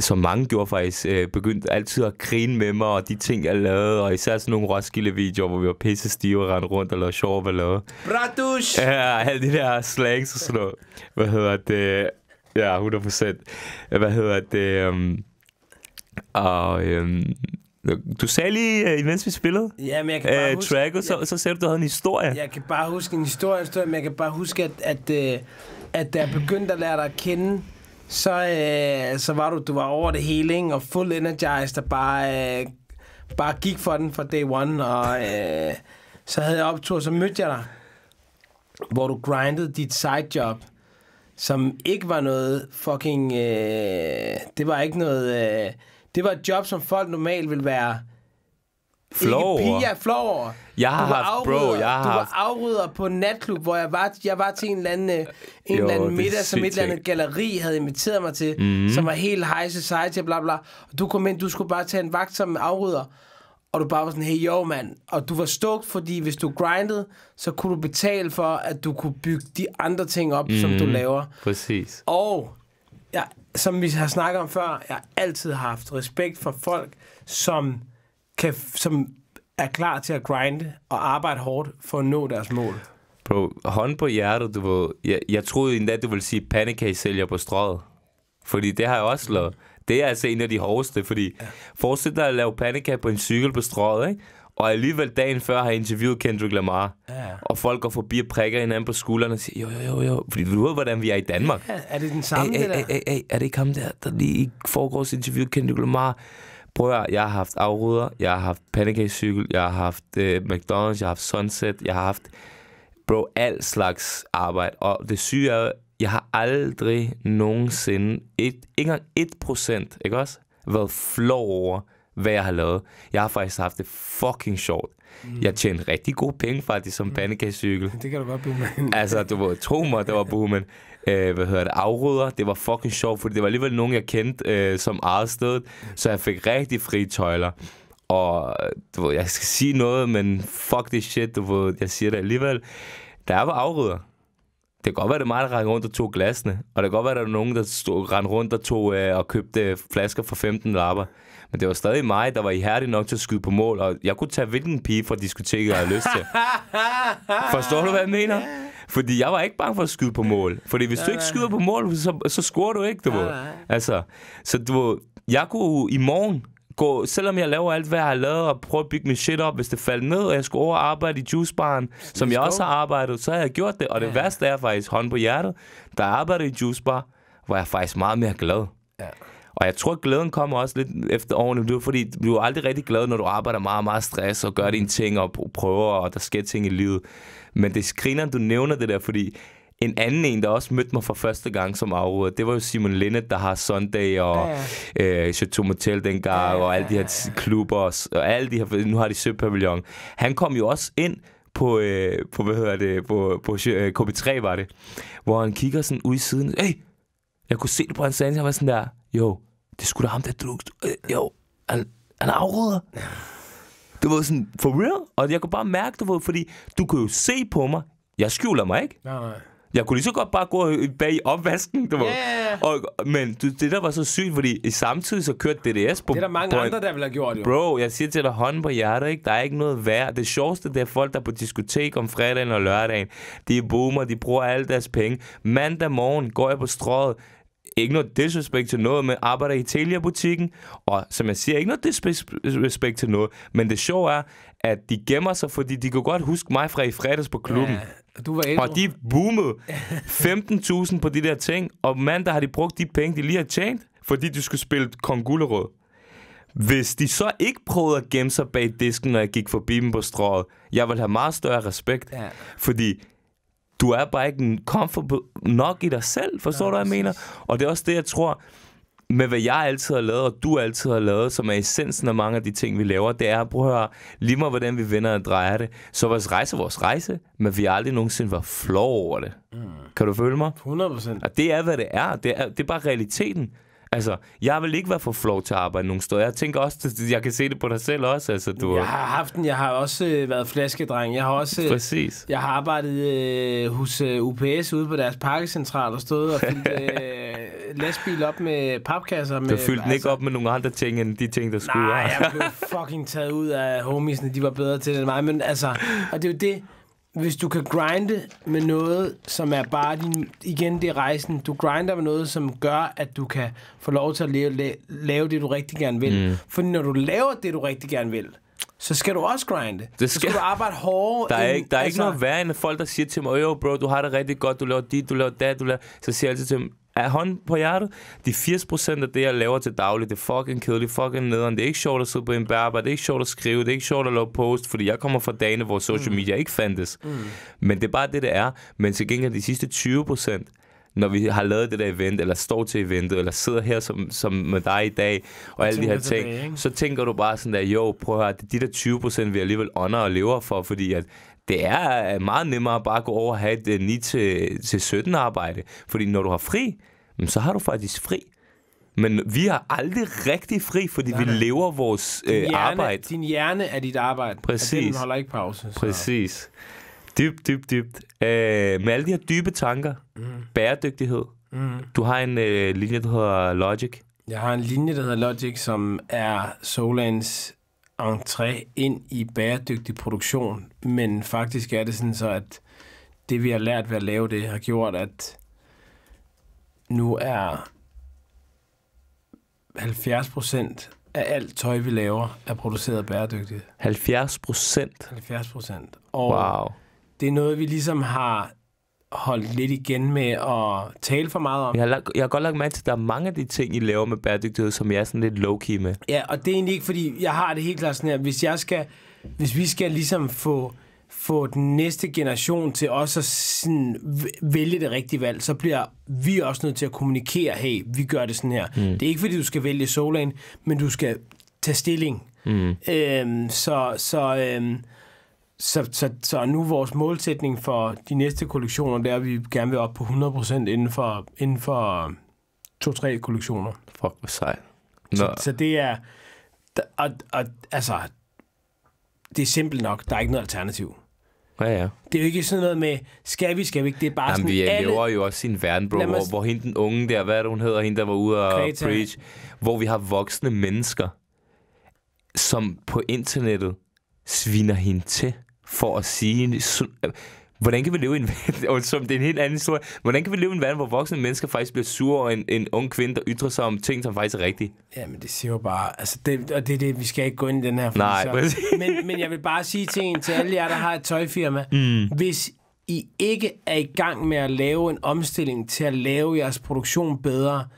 Speaker 1: som mange gjorde faktisk, øh, begyndte altid at grine med mig og de ting, jeg lavede, og især sådan nogle Roskilde-videoer, hvor vi var pisse stive og rende rundt og lavede sjov, hvad lavede. Bratus! Ja, alle de der slangs og sådan noget. Hvad hedder det? Ja, 100 Hvad hedder det? Øh,
Speaker 2: og øhm, du sagde lige, øh, imens vi spillede ja, men jeg kan bare øh, huske, og så, jeg, så sagde du, du havde en historie. Jeg kan bare huske en historie, men jeg kan bare huske, at, at, at, øh, at da jeg begyndte at lære dig at kende, så, øh, så var du, du var over det hele, ikke? og full energized, og bare, øh, bare gik for den fra day one, og øh, så havde jeg optur, så mødte jeg dig, hvor du grindede dit sidejob, som ikke var noget fucking, øh, det var ikke noget... Øh, det var et job, som folk normalt vil være... Flow Ikke piger, over. Jeg har haft, afrydder, bro, jeg har Du var haft... afrydder på en natklub, hvor jeg var, jeg var til en eller anden, øh, en jo, eller anden middag, som et eller andet galeri havde inviteret mig til, mm. som var helt high society, bla bla. Og du kom ind, du skulle bare tage en vagt som afrydder. Og du bare var sådan, hey yo mand. Og du var stuk, fordi hvis du grindede, så kunne du betale for, at du kunne bygge de andre ting op, mm, som du mhm. laver. Præcis. Og jeg, som vi har snakket om før, jeg altid har haft respekt for folk, som, kan, som er klar til at grinde og arbejde hårdt for at nå deres mål.
Speaker 1: Bro, hånd på hjertet, du ved. Jeg, jeg troede endda, du ville sige pandekage-sælger på strøget. Fordi det har jeg også lavet. Mm. Det er altså en af de hårdeste, fordi ja. forestil dig at lave pandekage på en cykel på strøget, ikke? Og alligevel dagen før har jeg interviewet Kendrick Lamar. Ja. Og folk går forbi og prikker hinanden på skuldrene og siger, jo, jo, jo, jo. Fordi du ved, hvordan vi er i Danmark. Ja,
Speaker 2: er det den samme, ey, det der? Ey, ey, er det ikke ham der,
Speaker 1: der lige i forgårs interview Kendrick Lamar? Prøv at jeg har haft afruder, jeg har haft pandekagecykel, jeg har haft øh, McDonald's, jeg har haft Sunset, jeg har haft, bro, al slags arbejde. Og det syge er, jeg har aldrig nogensinde, et, ikke engang 1%, ikke også, været flov over, hvad jeg har lavet. Jeg har faktisk haft det fucking sjovt. Mm. Jeg tjente rigtig gode penge faktisk som mm. pandekagecykel. Det kan du godt, Buhmann. altså, du var tro mig, det var boomen. Æh, øh, hvad hedder det? Afrydder. Det var fucking sjovt, fordi det var alligevel nogen, jeg kendte øh, som eget sted. Så jeg fik rigtig fri tøjler. Og du ved, jeg skal sige noget, men fuck det shit, du ved, jeg siger det alligevel. Der var afrydder. Det kan godt være, det er mig, der rendte rundt og tog glasene. Og det kan godt være, der er nogen, der stod, rendte rundt og, tog, øh, og købte flasker for 15 lapper. Men det var stadig mig, der var ihærdig nok til at skyde på mål, og jeg kunne tage hvilken pige fra diskoteket, jeg havde lyst til. Forstår du, hvad jeg mener? Fordi jeg var ikke bange for at skyde på mål. Fordi hvis du ikke skyder på mål, så, så scorer du ikke, du ved. Altså, så du, jeg kunne i morgen gå, selvom jeg laver alt, hvad jeg har lavet, og prøver at bygge min shit op, hvis det faldt ned, og jeg skulle over arbejde i juicebaren, som jeg også har arbejdet, så har jeg gjort det. Og det ja. værste er faktisk, hånd på hjertet, der arbejder i juicebar, hvor jeg faktisk meget mere glad. Ja. Og jeg tror, glæden kommer også lidt efter årene. Det er fordi, du er aldrig rigtig glad, når du arbejder meget, meget stress og gør dine ting og prøver, og der sker ting i livet. Men det skriner, du nævner det der, fordi en anden en, der også mødte mig for første gang som afråder, det var jo Simon Linnet, der har Sunday og ja, ja. Øh, Chateau Motel dengang, ja, ja, ja. og alle de her klubber, og, og alle de her, nu har de Søpavillon. Han kom jo også ind på, øh, på hvad hedder det, på, på øh, KB3 var det, hvor han kigger sådan ud i siden, hey, jeg kunne se det på hans ansigt, han var sådan der, jo, det skulle da ham, der drog. Øh, jo, han, han afråder. Det var sådan, for real? Og jeg kunne bare mærke det, var, fordi du kunne jo se på mig. Jeg skjuler mig ikke. Nej, nej. Jeg kunne lige så godt bare gå bag i opvasken, du yeah. Var. Og, men du, det der var så sygt, fordi i samtidig så kørte DDS
Speaker 2: på... Det er der mange andre, der ville have gjort, jo.
Speaker 1: Bro, jeg siger til dig, hånden på hjertet, ikke? Der er ikke noget værd. Det sjoveste, det er folk, der er på diskotek om fredagen og lørdagen. De er boomer, de bruger alle deres penge. Mandag morgen går jeg på strået. Ikke noget disrespekt til noget, men arbejder i Telia-butikken, og som jeg siger, ikke noget disrespekt til noget, men det sjove er, at de gemmer sig, fordi de kunne godt huske mig fra i fredags på klubben.
Speaker 2: Ja, du var ældre. Og de
Speaker 1: boomede 15.000 på de der ting, og mandag har de brugt de penge, de lige har tjent, fordi de skulle spille Kong Gullerød. Hvis de så ikke prøvede at gemme sig bag disken, når jeg gik forbi dem på strået, jeg ville have meget større respekt. Ja. Fordi du er bare ikke comfortable nok i dig selv, forstår ja, du, hvad jeg mener? Og det er også det, jeg tror, med hvad jeg altid har lavet, og du altid har lavet, som er essensen af mange af de ting, vi laver, det er, prøv at høre, lige med hvordan vi vender og drejer det, så vores rejse vores rejse, men vi har aldrig nogensinde været flov over det. Mm. Kan du følge mig? 100%. Og det er, hvad det er. Det er, det er bare realiteten. Altså, jeg vil ikke være for flov til at arbejde nogen steder. Jeg tænker også, jeg kan se det på dig selv også. Altså, du... Jeg
Speaker 2: har haft den. Jeg har også øh, været flaskedreng. Jeg har også... Øh, Præcis. Jeg har arbejdet øh, hos øh, UPS ude på deres pakkecentral og stået og fyldt øh, lastbil op med papkasser. Med, du fyldte altså...
Speaker 1: ikke op med nogle andre ting, end de ting, der skulle Nej, jeg blev
Speaker 2: fucking taget ud af homiesne. De var bedre til det end mig. Men altså, og det er jo det hvis du kan grinde med noget, som er bare din, igen, det er rejsen. Du grinder med noget, som gør, at du kan få lov til at lave, lave, det, du rigtig gerne vil. Mm. For når du laver det, du rigtig gerne vil, så skal du også grinde. Det skal... Så skal du arbejde hårdere. Der er, end, ikke, der er altså... ikke noget
Speaker 1: værre end folk, der siger til mig, jo bro, du har det rigtig godt, du laver dit, du laver dat, du laver... Så siger jeg altid til dem, af hånd på hjertet, de 80% af det, jeg laver til daglig, det er fucking kedeligt, fucking nederen. Det er ikke sjovt at sidde på en bærbar, det er ikke sjovt at skrive, det er ikke sjovt at lave post, fordi jeg kommer fra dage, hvor social mm. media ikke fandtes. Mm. Men det er bare det, det er. Men til gengæld de sidste 20%, når vi har lavet det der event, eller står til eventet, eller sidder her som, som med dig i dag, og, alle de her ting, så tænker du bare sådan der, jo, prøv at høre, det er de der 20 procent, vi alligevel ånder og lever for, fordi at det er øh, meget nemmere bare gå over og have et 9-17 øh, arbejde. Fordi når du har fri, så har du faktisk fri. Men vi har aldrig rigtig fri, fordi nej, nej. vi lever vores din øh, hjerne, arbejde.
Speaker 2: Din hjerne er dit arbejde. Præcis. den holder ikke pause. Så.
Speaker 1: Præcis. Dybt, dybt, dybt. Øh, med alle de her dybe tanker. Mm. Bæredygtighed.
Speaker 2: Mm. Du har en øh, linje, der hedder Logic. Jeg har en linje, der hedder Logic, som er Solans entré ind i bæredygtig produktion, men faktisk er det sådan så, at det vi har lært ved at lave det, har gjort, at nu er 70 procent af alt tøj, vi laver, er produceret bæredygtigt. 70 procent? 70 procent. Og wow. det er noget, vi ligesom har holdt lidt igen med at tale for meget om. Jeg
Speaker 1: har, lagt, jeg har godt lagt mærke til, at der er mange af de ting, I laver med bæredygtighed, som jeg er sådan lidt low-key med.
Speaker 2: Ja, og det er egentlig ikke, fordi jeg har det helt klart sådan her, hvis, jeg skal, hvis vi skal ligesom få, få den næste generation til også at sådan vælge det rigtige valg, så bliver vi også nødt til at kommunikere, hey, vi gør det sådan her. Mm. Det er ikke, fordi du skal vælge Solane, men du skal tage stilling. Mm. Øhm, så så øhm, så, så, så nu vores målsætning for de næste kollektioner, det er, at vi gerne vil op på 100% inden for, inden for øh, to-tre kollektioner. Fuck, hvor sejt. Så, så det er... Og, og, altså, det er simpelt nok. Der er ikke noget alternativ. Ja, ja. Det er jo ikke sådan noget med, skal vi, skal vi ikke, det er bare Jamen, sådan vi alle... lever jo også i en verden,
Speaker 1: bro, hvor, hvor hende den unge der, hvad er det, hun hedder, hende der var ude og Kreta. preach, hvor vi har voksne mennesker, som på internettet sviner hende til for at sige... Hvordan kan vi leve i en verden, som det er en helt anden historie, hvordan kan vi leve i en verden, hvor voksne mennesker faktisk bliver sure over en, en ung kvinde, der ytrer sig om ting, som faktisk er rigtige?
Speaker 2: Jamen, det siger jo bare, altså, det, og det er det, vi skal ikke gå ind i den her. Nej, så, men, men jeg vil bare sige til en, til alle jer, der har et tøjfirma, mm. hvis I ikke er i gang med at lave en omstilling til at lave jeres produktion bedre,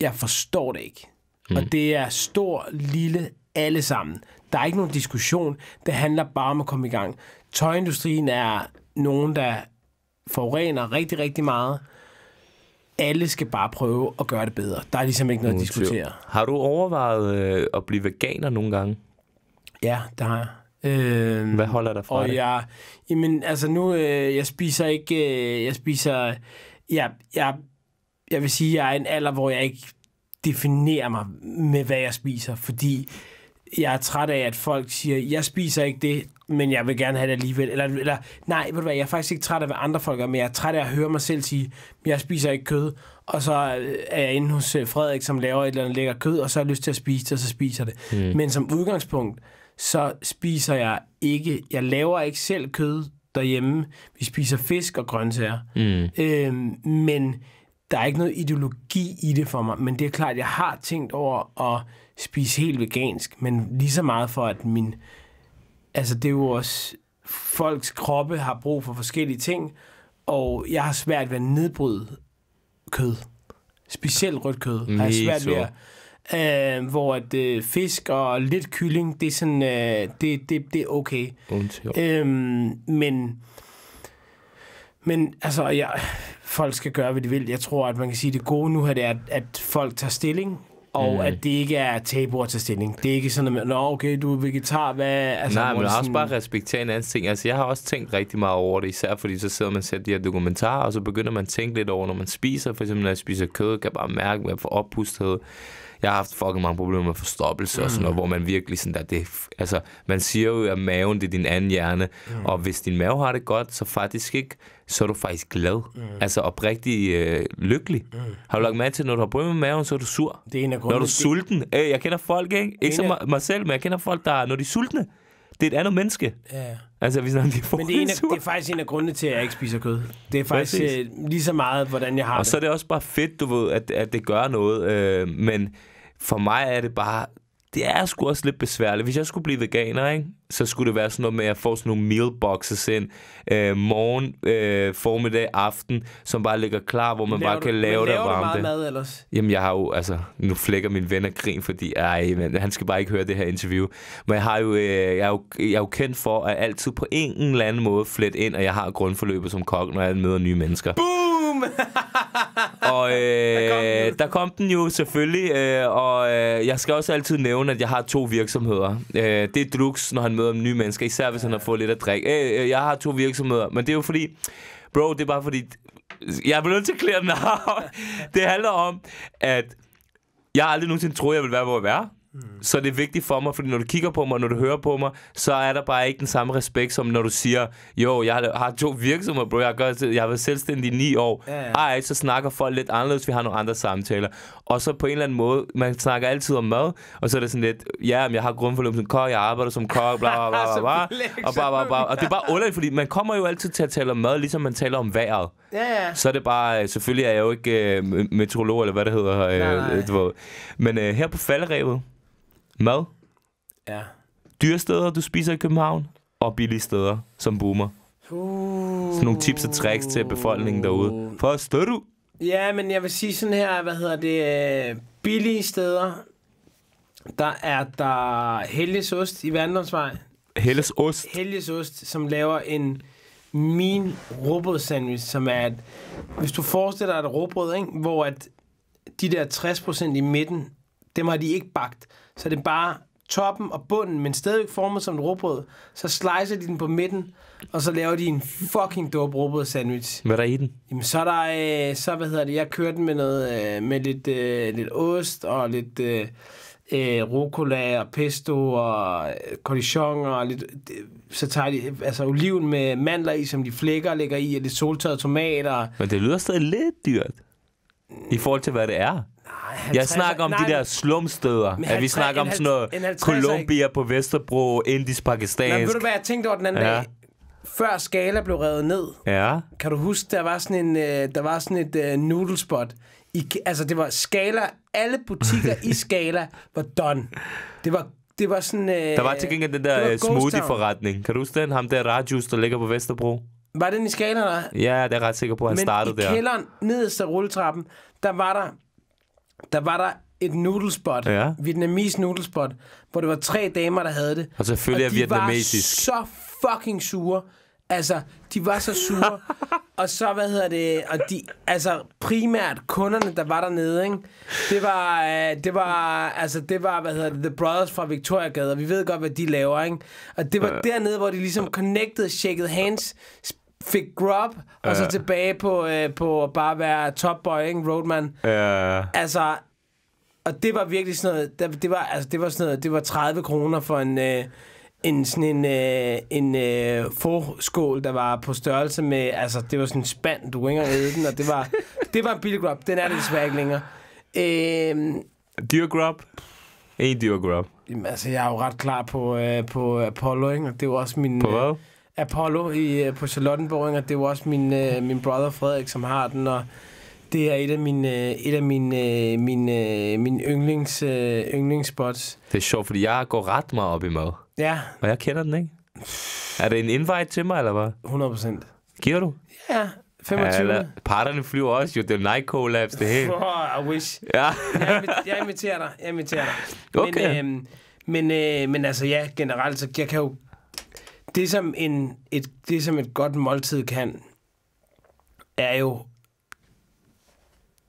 Speaker 2: jeg forstår det ikke. Mm. Og det er stor, lille, alle sammen. Der er ikke nogen diskussion. Det handler bare om at komme i gang. Tøjindustrien er nogen, der forurener rigtig, rigtig meget. Alle skal bare prøve at gøre det bedre. Der er ligesom ikke noget at diskutere. Har du
Speaker 1: overvejet øh, at blive veganer nogle gange?
Speaker 2: Ja, det har jeg.
Speaker 1: Øhm, Hvad holder dig fra og det? Jeg,
Speaker 2: jamen, altså nu, øh, jeg spiser ikke, øh, jeg spiser, jeg, jeg, jeg vil sige, jeg er en alder, hvor jeg ikke definerer mig med, hvad jeg spiser, fordi jeg er træt af, at folk siger, jeg spiser ikke det, men jeg vil gerne have det alligevel. Eller, eller nej, ved du hvad, jeg er faktisk ikke træt af, hvad andre folk gør, men jeg er træt af at høre mig selv sige, jeg spiser ikke kød. Og så øh, er jeg inde hos øh, Frederik, som laver et eller andet lækker kød, og så har jeg lyst til at spise det, og så spiser det. Mm. Men som udgangspunkt, så spiser jeg ikke, jeg laver ikke selv kød derhjemme. Vi spiser fisk og grøntsager. Mm. Øhm, men der er ikke noget ideologi i det for mig. Men det er klart, jeg har tænkt over at spise helt vegansk, men lige så meget for, at min... Altså, det er jo også... Folks kroppe har brug for forskellige ting, og jeg har svært ved at nedbryde kød. Specielt rødt kød har jeg svært ved at... Uh, hvor at uh, fisk og lidt kylling, det er sådan, uh, det, det, det er okay. uh, men, men altså, jeg, folk skal gøre, hvad de vil. Jeg tror, at man kan sige, at det gode nu her, det er, at folk tager stilling og mm. at det ikke er tabu at tage stilling. Det er ikke sådan, at Nå, okay, du er vegetar, hvad... Altså, Nej, men også bare
Speaker 1: respektere en anden ting. Altså, jeg har også tænkt rigtig meget over det, især fordi så sidder man og ser de her dokumentarer, og så begynder man at tænke lidt over, når man spiser. For eksempel, når jeg spiser kød, kan jeg bare mærke, hvad jeg får oppustethed. Jeg har haft fucking mange problemer med forstoppelse mm. og sådan noget, mm. hvor man virkelig sådan der, det, altså, man siger jo, at maven det er din anden hjerne, mm. og hvis din mave har det godt, så faktisk ikke, så er du faktisk glad. Mm. Altså oprigtig øh, lykkelig. Mm. Har du lagt mærke til, når du har problemer med maven, så er du sur. Det er en af grunde, når du er det... sulten. Øh, jeg kender folk, ikke? Ikke som af... mig selv, men jeg kender folk, der, når de er sultne, det er et andet menneske. Ja. Altså, hvis man de får Men det er, en af,
Speaker 2: det er faktisk en af grundene til, at jeg ikke spiser kød. Det er faktisk øh, lige
Speaker 1: så meget, hvordan jeg har og det. Og så er det også bare fedt, du ved, at, at det gør noget. Øh, men for mig er det bare, det er sgu også lidt besværligt. Hvis jeg skulle blive veganer, ikke? så skulle det være sådan noget med, at jeg får sådan nogle mealboxes ind øh, morgen, øh, formiddag, aften, som bare ligger klar, hvor man laver bare kan du, lave det og varme det. mad ellers? Jamen, jeg har jo, altså, nu flækker min ven af grin, fordi, ej, men, han skal bare ikke høre det her interview. Men jeg har jo, øh, jeg er jo, jeg er jo kendt for at altid på en eller anden måde flet ind, og jeg har grundforløbet som kok, når jeg møder nye mennesker. Boom! og øh, der, kom øh, den. der kom den jo selvfølgelig, øh, og øh, jeg skal også altid nævne, at jeg har to virksomheder. Øh, det er Drux, når han møder nye mennesker, især hvis han har fået lidt at drikke. Øh, øh, jeg har to virksomheder, men det er jo fordi... Bro, det er bare fordi... Jeg er nødt til at klæde den af. det handler om, at jeg har aldrig nogensinde troet, jeg ville være, hvor jeg er. Mm. så Så det vigtigt for mig, fordi når du kigger på mig, når du hører på mig, så er der bare ikke den samme respekt, som når du siger, jo, jeg har to virksomheder, bro, jeg, gør, jeg har været selvstændig i ni år. Ja, Ja, Ej, så snakker folk lidt anderledes, vi har nogle andre samtaler. Og så på en eller anden måde, man snakker altid om mad, og så er det sådan lidt, ja, men jeg har grundforløb som kok, jeg arbejder som kok, bla bla bla, bla, bla og, bla, bla, bla. og det er bare underligt, fordi man kommer jo altid til at tale om mad, ligesom man taler om vejret. Ja, ja. Så er det bare, øh, selvfølgelig er jeg jo ikke øh, meteorolog, eller hvad det hedder. Øh, nej, nej. Du ved. Men øh, her på falderevet, mad, ja. dyre du spiser i København, og billige steder, som boomer. Uh. Sådan nogle tips og tricks til befolkningen derude. For at støtte.
Speaker 2: Ja, men jeg vil sige sådan her, hvad hedder det, øh, billige steder, der er der Helges Ost i Vandomsvej. Hellesost. Ost? Helges Ost, som laver en min råbrød sandwich, som er, at hvis du forestiller dig et råbrød, ikke, hvor at de der 60% i midten, dem har de ikke bagt så er det bare toppen og bunden, men stadigvæk formet som et råbrød. Så slicer de den på midten, og så laver de en fucking dope råbrød sandwich. Hvad er der i den? Jamen, så er der, øh, så hvad hedder det, jeg kørte den med, noget, øh, med lidt, øh, lidt ost og lidt øh, øh, rucola og pesto og øh, cornichon og lidt, øh, så tager de altså, oliven med mandler i, som de flækker og lægger i, og lidt soltørrede tomater.
Speaker 1: Men det lyder stadig lidt dyrt. I forhold til, hvad det er jeg snakker om nej, de der slumsteder. 50, at vi snakker om sådan noget Colombia på Vesterbro, Indisk, Pakistan. Men ved du
Speaker 2: hvad, jeg tænkte over den anden ja. dag? Før Skala blev revet ned, ja. kan du huske, der var sådan, en, øh, der var sådan et uh, øh, noodlespot. I, altså, det var Skala. Alle butikker i Skala var done. Det var det var sådan... Øh, der var til gengæld den der øh, smoothie-forretning.
Speaker 1: Kan du huske den? Ham der Radius, der ligger på Vesterbro.
Speaker 2: Var den i Skala, eller?
Speaker 1: Ja, det er jeg ret sikker på, at han Men startede der. Men i kælderen,
Speaker 2: nederst af rulletrappen, der var der der var der et noodlespot, ja. vietnamesisk noodlespot, hvor det var tre damer, der havde det. Og selvfølgelig og de er vietnamesisk. var så fucking sure. Altså, de var så sure. og så, hvad hedder det, og de, altså primært kunderne, der var dernede, ikke? Det var, øh, det var, altså, det var, hvad hedder det, The Brothers fra Victoria Gade, og vi ved godt, hvad de laver, ikke? Og det var dernede, hvor de ligesom connected, shaked hands, fik grub, og så tilbage på, øh, på at bare være topboy, ikke? Roadman. Ja. Altså, og det var virkelig sådan noget, det, det var, altså, det var sådan noget, det var 30 kroner for en, øh, en sådan en, øh, en øh, forskål, der var på størrelse med, altså det var sådan en spand, du ringer æde den, og det var, det var en billig grub. Den er det desværre ikke længere. Øh, dyr grub? En dyr grub. Jamen, altså, jeg er jo ret klar på, øh, på Apollo, ikke? og det var også min... På hvad? Øh, Apollo i, øh, på Charlottenborg, og det er jo også min, øh, min brother Frederik, som har den, og det er et af mine, øh, et af mine, øh, mine, mine yndlings, øh, yndlingsspots. Det er sjovt, fordi jeg går ret meget op i mad. Ja. Og jeg kender den, ikke? Er
Speaker 1: det en invite til mig, eller hvad? 100 procent. Giver du?
Speaker 2: Ja, 25. Ja,
Speaker 1: parterne flyver også jo. Det er Nike Collabs, det hele. Oh, I wish. Ja.
Speaker 2: jeg, inviterer dig. Jeg inviterer dig. Okay. Men, øh, men, øh, men altså, ja, generelt, så jeg kan jo det, som en, et, det, som et godt måltid kan, er jo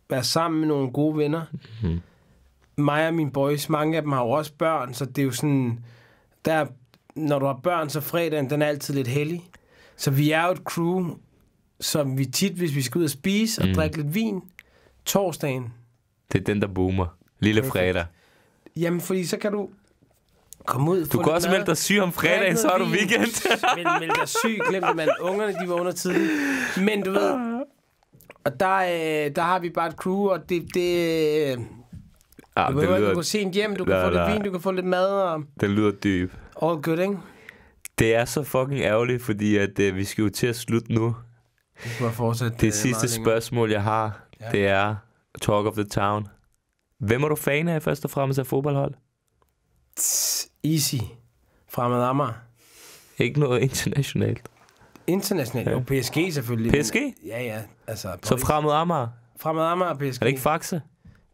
Speaker 2: være sammen med nogle gode venner. Mm. Mig og mine boys, mange af dem har jo også børn, så det er jo sådan, der, når du har børn, så fredagen, den er altid lidt heldig. Så vi er jo et crew, som vi tit, hvis vi skal ud og spise og mm. drikke lidt vin, torsdagen.
Speaker 1: Det er den, der boomer. Lille fredag.
Speaker 2: Jamen, fordi så kan du Kom ud. Du kan også melde dig syg om fredagen, så har du weekend. Men melde dig syg, glemte man. Ungerne, de vågner tidligt. Men du ved, og der, øh, der har vi bare et crew, og det... det Ja, øh, ah, du, behøver, lyder... du kan se en hjem, du kan la, få lidt la. vin, du kan få lidt mad. Og...
Speaker 1: Det lyder dyb. All good, ikke? Det er så fucking ærgerligt, fordi at, øh, vi skal jo til at slutte nu. Det, fortsætte, det øh, sidste spørgsmål, jeg har, ja. det er Talk of the Town. Hvem er du fan af først og fremmest af fodboldhold?
Speaker 2: Easy. Fremad Amager. Ikke noget internationalt. Internationalt? Ja. Jo, PSG selvfølgelig. PSG? Men, ja, ja. Altså, Paris. Så Fremad Amager? Fremad Amager og PSG. Er det ikke Faxe?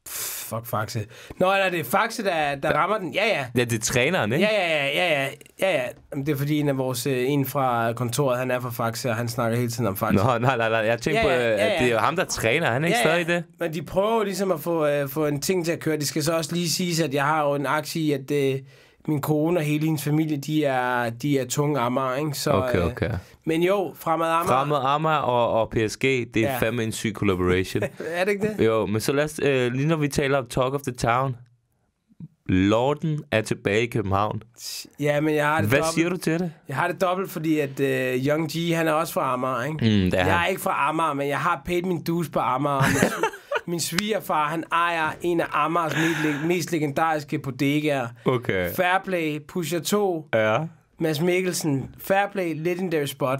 Speaker 2: Pff, fuck Faxe. Nå, eller det er Faxe, der, der ja. rammer den. Ja, ja. Ja, det er træneren, ikke? Ja, ja, ja, ja, ja, ja. Jamen, det er fordi en af vores, øh, en fra kontoret, han er fra Faxe, og han snakker hele tiden om Faxe. Nå, nej, nej, nej. Jeg tænker ja, ja, på, ja, øh, ja. at det er jo ham, der træner. Han er ikke stadig ja. det. Men de prøver ligesom at få, øh, få en ting til at køre. Det skal så også lige siges, at jeg har jo en aktie i, at... Øh, min kone og hele hendes familie, de er, de er tunge ammer, ikke? Så, okay, øh, okay. Øh, men jo, Fremad Amager.
Speaker 1: Fremad Amager og, og PSG, det er ja. fandme en syg collaboration. er det ikke det? Jo, men så lad os, øh, lige når vi taler om Talk of the Town, Lorden er tilbage i København.
Speaker 2: Ja, men jeg har det Hvad dobbelt. siger du til det? Jeg har det dobbelt, fordi at uh, Young G, han er også fra Amager, ikke? Mm, det er jeg han. er ikke fra Amager, men jeg har paid min dus på Amager. Min svigerfar, han ejer en af Amars mest legendariske bodegaer. Okay. Fairplay, Pusha 2, ja. Mads Mikkelsen, Fairplay, Legendary Spot.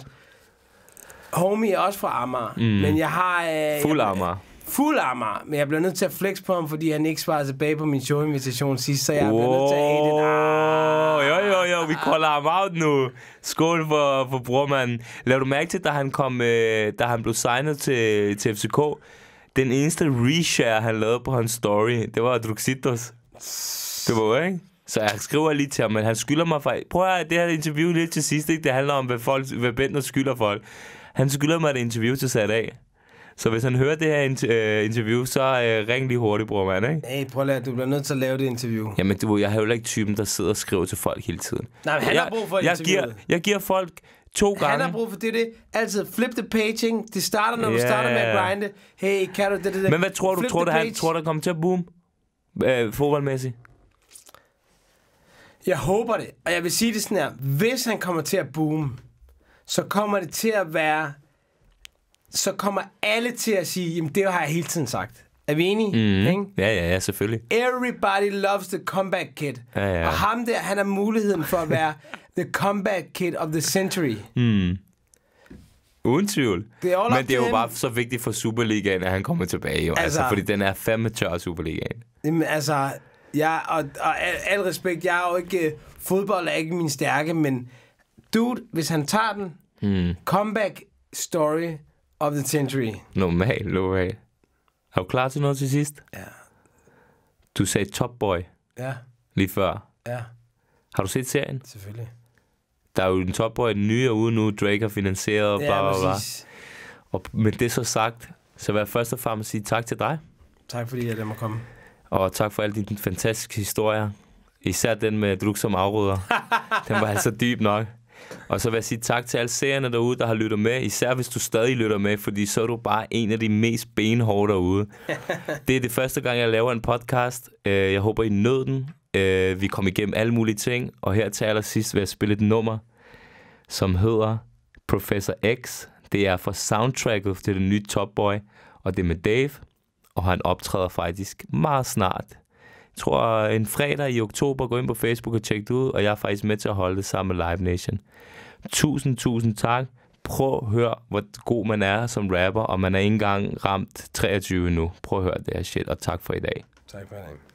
Speaker 2: Homie er også fra Amar, mm. men jeg har... Øh, Fuld Amar. fuld Amar, men jeg bliver nødt til at flex på ham, fordi han ikke svarede tilbage på min show-invitation sidst, så jeg wow. blev nødt til at hate
Speaker 1: den. Ah. Jo, jo, jo, vi ah. kolder ham out nu. Skål for, for brormanden. Lad du mærke til, da han, kom, øh, da han blev signet til, til FCK, den eneste reshare, han lavede på hans story, det var Druxitos. Det var ikke? Så jeg skriver lige til ham, men han skylder mig faktisk... Prøv at det her interview lige til sidst, ikke? Det handler om, hvad, folk, hvad Bender skylder folk. Han skylder mig et interview til sat af. Så hvis han hører det her øh, interview, så øh, ring lige hurtigt, bror mand, ikke?
Speaker 2: Hey, prøv at du bliver nødt til at lave det interview.
Speaker 1: Jamen, du, jeg har jo ikke typen, der sidder og skriver til folk hele tiden. Nej, men han jeg, har brug for jeg interviewet. giver, jeg giver folk
Speaker 2: To gange. Han har brug for det, det. Altid flip the paging. Det starter, når yeah. du starter med at grinde. Hey, kan du det, det, det. Men hvad tror du, flip tror du, han, tror, der
Speaker 1: kommer til at boom? Øh, fodboldmæssigt?
Speaker 2: Jeg håber det. Og jeg vil sige det sådan her. Hvis han kommer til at boom, så kommer det til at være... Så kommer alle til at sige, jamen det har jeg hele tiden sagt. Er vi enige? Mm. Ikke?
Speaker 1: Ja, ja, ja, selvfølgelig.
Speaker 2: Everybody loves the comeback kid. Ja, ja. Og ham der, han har muligheden for at være... The Comeback Kid of the Century.
Speaker 1: Mm. Uden tvivl. Det er Men det er jo bare så vigtigt for Superligaen, at han kommer tilbage. Jo. Altså, altså, fordi den er fandme tør, Superligaen.
Speaker 2: Jamen, altså, ja, og, og al, al respekt, jeg er jo ikke... Øh, fodbold er ikke min stærke, men dude, hvis han tager den, mm. comeback story of the century.
Speaker 1: Normal, Lorraine. Er du klar til noget til sidst? Ja. Du sagde Top Boy. Ja. Lige før. Ja. Har du set serien? Selvfølgelig der er jo en topboy, den nye er ude nu, Drake har finansieret, ja, bla, bla, bla. Og med det så sagt, så vil jeg først og fremmest sige tak til dig.
Speaker 2: Tak fordi jeg lader mig komme.
Speaker 1: Og tak for alle dine fantastiske historier. Især den med Druk som afrydder. den var altså dyb nok. Og så vil jeg sige tak til alle seerne derude, der har lyttet med. Især hvis du stadig lytter med, fordi så er du bare en af de mest benhårde derude. det er det første gang, jeg laver en podcast. Øh, jeg håber, I nød den. Øh, vi kom igennem alle mulige ting, og her til allersidst vil jeg spille et nummer, som hedder Professor X. Det er fra soundtracket til den nye Top Boy, og det er med Dave, og han optræder faktisk meget snart. Jeg tror en fredag i oktober, gå ind på Facebook og tjek det ud, og jeg er faktisk med til at holde det sammen med Live Nation. Tusind, tusind tak. Prøv at høre, hvor god man er som rapper, og man er ikke engang ramt 23 nu. Prøv at høre det her shit, og tak for i dag.
Speaker 2: Tak for i dag.